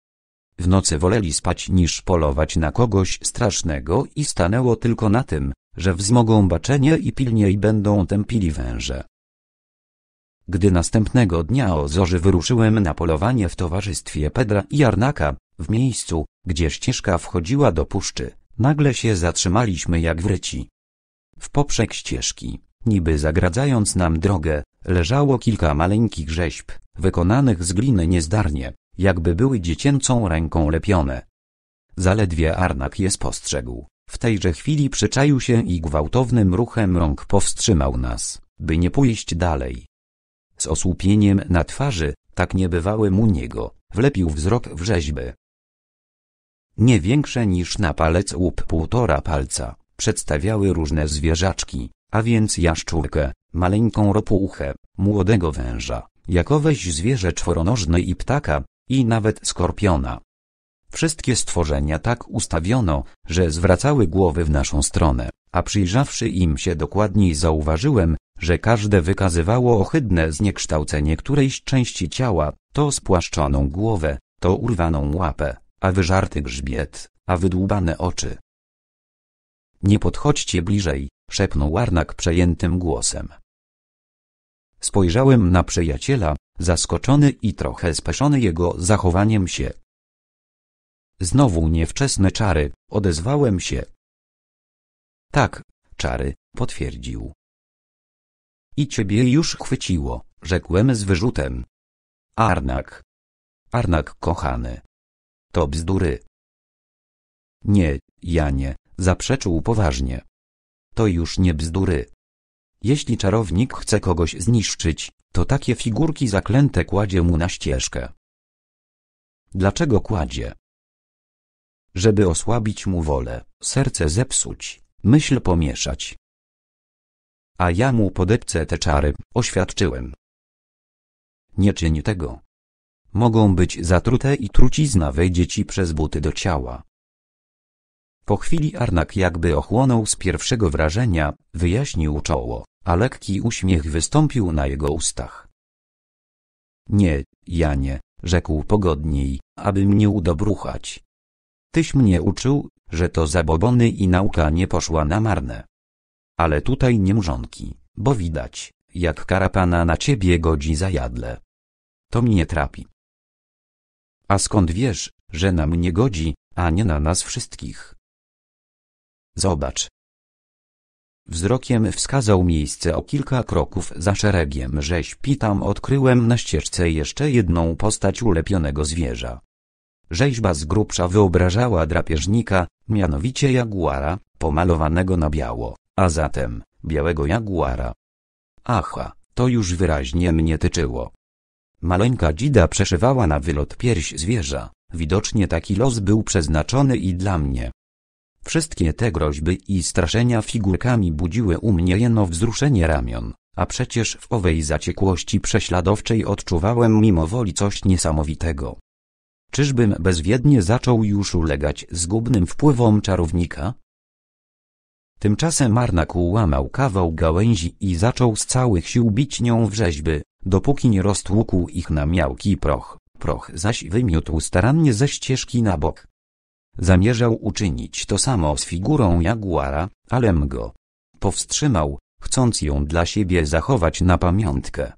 W nocy woleli spać niż polować na kogoś strasznego i stanęło tylko na tym, że wzmogą baczenie i pilniej będą tępili węże. Gdy następnego dnia o zorzy wyruszyłem na polowanie w towarzystwie Pedra i Jarnaka, w miejscu, gdzie ścieżka wchodziła do puszczy, nagle się zatrzymaliśmy jak wryci. W poprzek ścieżki, niby zagradzając nam drogę, leżało kilka maleńkich rzeźb, wykonanych z gliny niezdarnie, jakby były dziecięcą ręką lepione. Zaledwie Arnak je spostrzegł. W tejże chwili przyczaił się i gwałtownym ruchem rąk powstrzymał nas, by nie pójść dalej. Z osłupieniem na twarzy, tak niebywałym u niego, wlepił wzrok w rzeźby. Nie większe niż na palec lub półtora palca, przedstawiały różne zwierzaczki, a więc jaszczurkę, maleńką ropuchę, młodego węża, jakoweś zwierzę czworonożne i ptaka, i nawet skorpiona. Wszystkie stworzenia tak ustawiono, że zwracały głowy w naszą stronę, a przyjrzawszy im się dokładniej zauważyłem, że każde wykazywało ohydne zniekształcenie którejś części ciała, to spłaszczoną głowę, to urwaną łapę, a wyżarty grzbiet, a wydłubane oczy. Nie podchodźcie bliżej, szepnął Arnak przejętym głosem. Spojrzałem na przyjaciela, zaskoczony i trochę speszony jego zachowaniem się. Znowu niewczesne czary, odezwałem się. Tak, czary, potwierdził. I ciebie już chwyciło, rzekłem z wyrzutem. Arnak. Arnak kochany. To bzdury. Nie, ja nie, zaprzeczył poważnie. To już nie bzdury. Jeśli czarownik chce kogoś zniszczyć, to takie figurki zaklęte kładzie mu na ścieżkę. Dlaczego kładzie? Żeby osłabić mu wolę, serce zepsuć, myśl pomieszać. A ja mu podepcę te czary, oświadczyłem. Nie czyń tego. Mogą być zatrute i trucizna wejdzie ci przez buty do ciała. Po chwili Arnak jakby ochłonął z pierwszego wrażenia, wyjaśnił czoło, a lekki uśmiech wystąpił na jego ustach. Nie, Janie, rzekł pogodniej, aby mnie udobruchać. Tyś mnie uczył, że to zabobony i nauka nie poszła na marne. Ale tutaj nie mrzonki, bo widać, jak karapana na ciebie godzi zajadle. To mnie trapi. A skąd wiesz, że na mnie godzi, a nie na nas wszystkich? Zobacz. Wzrokiem wskazał miejsce o kilka kroków za szeregiem rzeźbi. Tam odkryłem na ścieżce jeszcze jedną postać ulepionego zwierza. Rzeźba z grubsza wyobrażała drapieżnika, mianowicie jaguara, pomalowanego na biało, a zatem, białego jaguara. Aha, to już wyraźnie mnie tyczyło. Maleńka dzida przeszywała na wylot pierś zwierza, widocznie taki los był przeznaczony i dla mnie. Wszystkie te groźby i straszenia figurkami budziły u mnie jeno wzruszenie ramion, a przecież w owej zaciekłości prześladowczej odczuwałem mimowoli coś niesamowitego. Czyżbym bezwiednie zaczął już ulegać zgubnym wpływom czarownika? Tymczasem Marnak ułamał kawał gałęzi i zaczął z całych sił bić nią w rzeźby, dopóki nie roztłukł ich na miałki proch, proch zaś wymiótł starannie ze ścieżki na bok. Zamierzał uczynić to samo z figurą jaguara, alem go powstrzymał, chcąc ją dla siebie zachować na pamiątkę.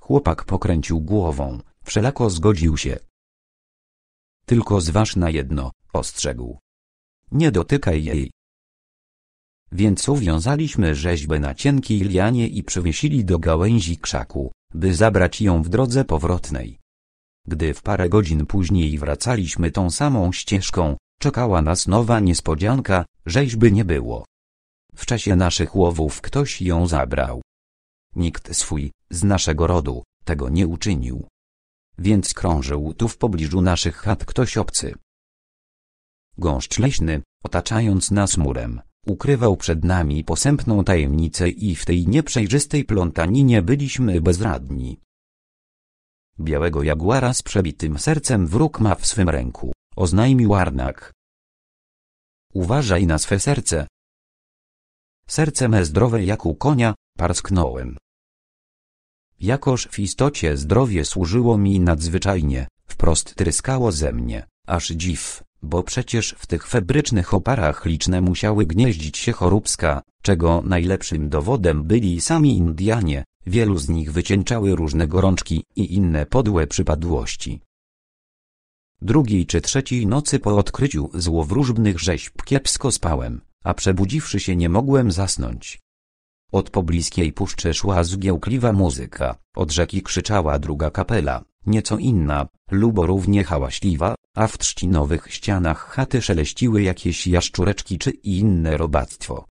Chłopak pokręcił głową, wszelako zgodził się. Tylko zważ na jedno, ostrzegł. Nie dotykaj jej. Więc uwiązaliśmy rzeźbę na cienkiej lianie i przywiesili do gałęzi krzaku, by zabrać ją w drodze powrotnej. Gdy w parę godzin później wracaliśmy tą samą ścieżką, czekała nas nowa niespodzianka, rzeźby nie było. W czasie naszych łowów ktoś ją zabrał. Nikt swój, z naszego rodu, tego nie uczynił. Więc krążył tu w pobliżu naszych chat ktoś obcy. Gąszcz leśny, otaczając nas murem, ukrywał przed nami posępną tajemnicę i w tej nieprzejrzystej plątaninie byliśmy bezradni. Białego jaguara z przebitym sercem wróg ma w swym ręku, oznajmił Arnak. Uważaj na swe serce. Serce me zdrowe jak u konia, parsknąłem. Jakoż w istocie zdrowie służyło mi nadzwyczajnie, wprost tryskało ze mnie, aż dziw, bo przecież w tych febrycznych oparach liczne musiały gnieździć się choróbska, czego najlepszym dowodem byli sami Indianie, Wielu z nich wycieńczały różne gorączki i inne podłe przypadłości. Drugiej czy trzeciej nocy po odkryciu złowróżbnych rzeźb kiepsko spałem, a przebudziwszy się nie mogłem zasnąć. Od pobliskiej puszczy szła zgiełkliwa muzyka, od rzeki krzyczała druga kapela, nieco inna, lubo równie hałaśliwa, a w trzcinowych ścianach chaty szeleściły jakieś jaszczureczki czy inne robactwo.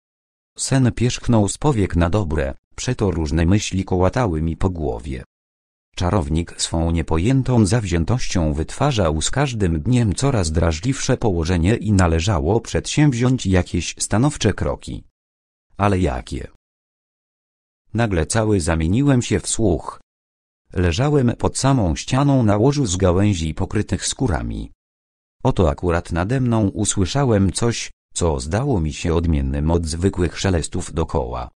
Sen pierzchnął z powiek na dobre, Przeto różne myśli kołatały mi po głowie. Czarownik swą niepojętą zawziętością wytwarzał z każdym dniem coraz drażliwsze położenie i należało przedsięwziąć jakieś stanowcze kroki. Ale jakie? Nagle cały zamieniłem się w słuch. Leżałem pod samą ścianą na łożu z gałęzi pokrytych skórami. Oto akurat nade mną usłyszałem coś, co zdało mi się odmiennym od zwykłych szelestów dokoła.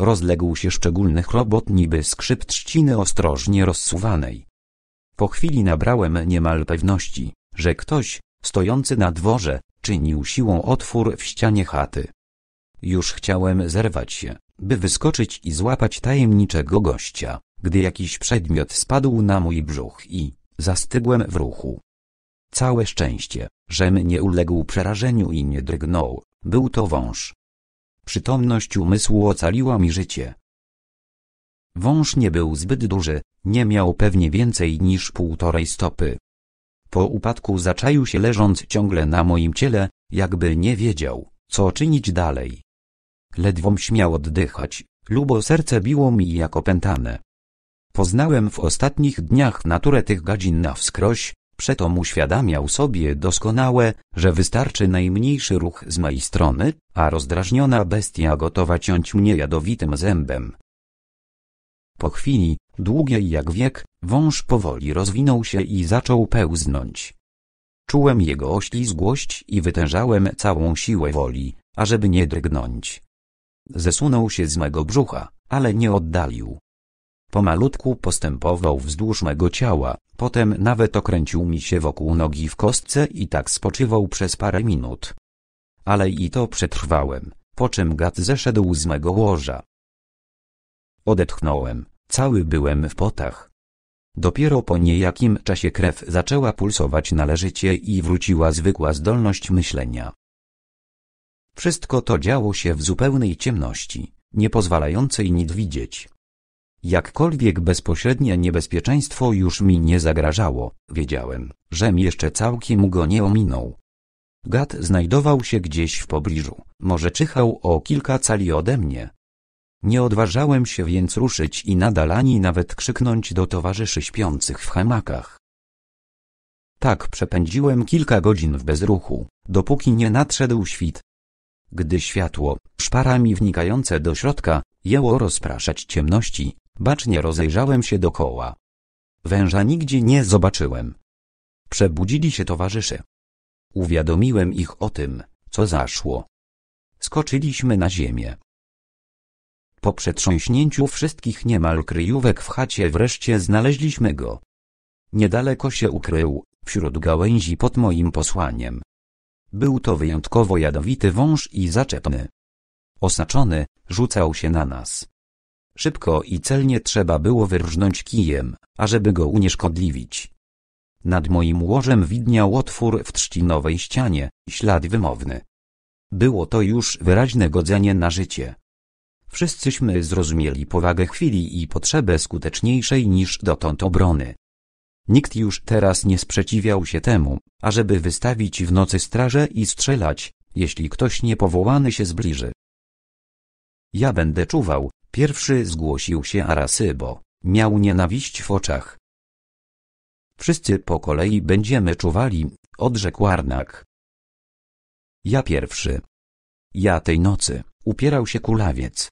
Rozległ się szczególny chrobot niby skrzyp trzciny ostrożnie rozsuwanej. Po chwili nabrałem niemal pewności, że ktoś, stojący na dworze, czynił siłą otwór w ścianie chaty. Już chciałem zerwać się, by wyskoczyć i złapać tajemniczego gościa, gdy jakiś przedmiot spadł na mój brzuch i zastygłem w ruchu. Całe szczęście, żem nie uległ przerażeniu i nie drgnął, był to wąż. Przytomność umysłu ocaliła mi życie. Wąż nie był zbyt duży, nie miał pewnie więcej niż półtorej stopy. Po upadku zaczaił się leżąc ciągle na moim ciele, jakby nie wiedział, co czynić dalej. Ledwom śmiał oddychać, lubo serce biło mi jak opętane. Poznałem w ostatnich dniach naturę tych gadzin na wskroś, Przetom uświadamiał sobie doskonałe, że wystarczy najmniejszy ruch z mojej strony, a rozdrażniona bestia gotowa ciąć mnie jadowitym zębem. Po chwili, długiej jak wiek, wąż powoli rozwinął się i zaczął pełznąć. Czułem jego oślizgłość i wytężałem całą siłę woli, ażeby nie drgnąć. Zesunął się z mego brzucha, ale nie oddalił. Pomalutku postępował wzdłuż mego ciała, potem nawet okręcił mi się wokół nogi w kostce i tak spoczywał przez parę minut. Ale i to przetrwałem, po czym gad zeszedł z mego łoża. Odetchnąłem, cały byłem w potach. Dopiero po niejakim czasie krew zaczęła pulsować należycie i wróciła zwykła zdolność myślenia. Wszystko to działo się w zupełnej ciemności, nie pozwalającej nic widzieć. Jakkolwiek bezpośrednie niebezpieczeństwo już mi nie zagrażało, wiedziałem, żem jeszcze całkiem go nie ominął. Gad znajdował się gdzieś w pobliżu, może czyhał o kilka cali ode mnie. Nie odważałem się więc ruszyć i nadal ani nawet krzyknąć do towarzyszy śpiących w hamakach. Tak przepędziłem kilka godzin w bezruchu, dopóki nie nadszedł świt. Gdy światło, szparami wnikające do środka, jęło rozpraszać ciemności, Bacznie rozejrzałem się dokoła. Węża nigdzie nie zobaczyłem. Przebudzili się towarzysze. Uwiadomiłem ich o tym, co zaszło. Skoczyliśmy na ziemię. Po przetrząśnięciu wszystkich niemal kryjówek w chacie wreszcie znaleźliśmy go. Niedaleko się ukrył, wśród gałęzi pod moim posłaniem. Był to wyjątkowo jadowity wąż i zaczepny. Osaczony, rzucał się na nas. Szybko i celnie trzeba było wyrżnąć kijem, ażeby go unieszkodliwić. Nad moim łożem widniał otwór w trzcinowej ścianie, ślad wymowny. Było to już wyraźne godzenie na życie. Wszyscyśmy zrozumieli powagę chwili i potrzebę skuteczniejszej niż dotąd obrony. Nikt już teraz nie sprzeciwiał się temu, ażeby wystawić w nocy straże i strzelać, jeśli ktoś niepowołany się zbliży. Ja będę czuwał, Pierwszy zgłosił się Arasybo, miał nienawiść w oczach. Wszyscy po kolei będziemy czuwali, odrzekł Arnak. Ja pierwszy. Ja tej nocy, upierał się kulawiec.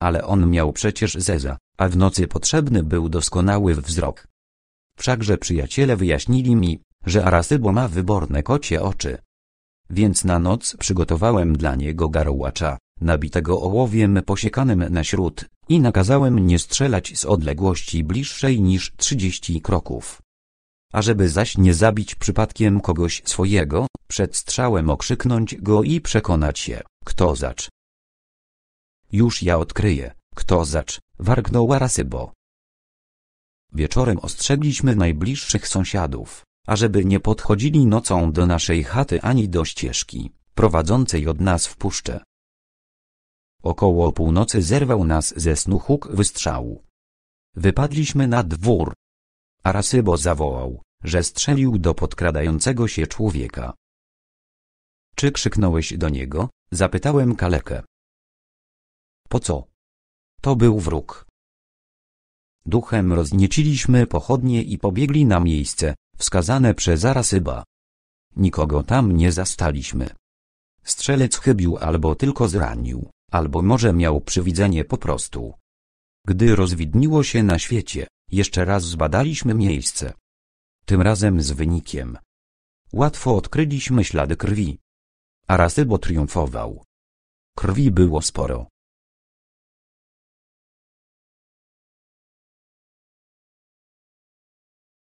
Ale on miał przecież zeza, a w nocy potrzebny był doskonały wzrok. Wszakże przyjaciele wyjaśnili mi, że Arasybo ma wyborne kocie oczy. Więc na noc przygotowałem dla niego garołacza nabitego ołowiem posiekanym na śród, i nakazałem nie strzelać z odległości bliższej niż trzydzieści kroków. Ażeby zaś nie zabić przypadkiem kogoś swojego, przed strzałem okrzyknąć go i przekonać się, kto zacz. Już ja odkryję, kto zacz, wargnął Arasybo. Wieczorem ostrzegliśmy najbliższych sąsiadów, ażeby nie podchodzili nocą do naszej chaty ani do ścieżki, prowadzącej od nas w puszczę. Około północy zerwał nas ze snu huk wystrzału. Wypadliśmy na dwór. Arasybo zawołał, że strzelił do podkradającego się człowieka. Czy krzyknąłeś do niego? Zapytałem kalekę. Po co? To był wróg. Duchem roznieciliśmy pochodnie i pobiegli na miejsce, wskazane przez Arasyba. Nikogo tam nie zastaliśmy. Strzelec chybił albo tylko zranił albo może miał przywidzenie po prostu. Gdy rozwidniło się na świecie, jeszcze raz zbadaliśmy miejsce. Tym razem z wynikiem. Łatwo odkryliśmy ślady krwi. Arasybo triumfował. Krwi było sporo.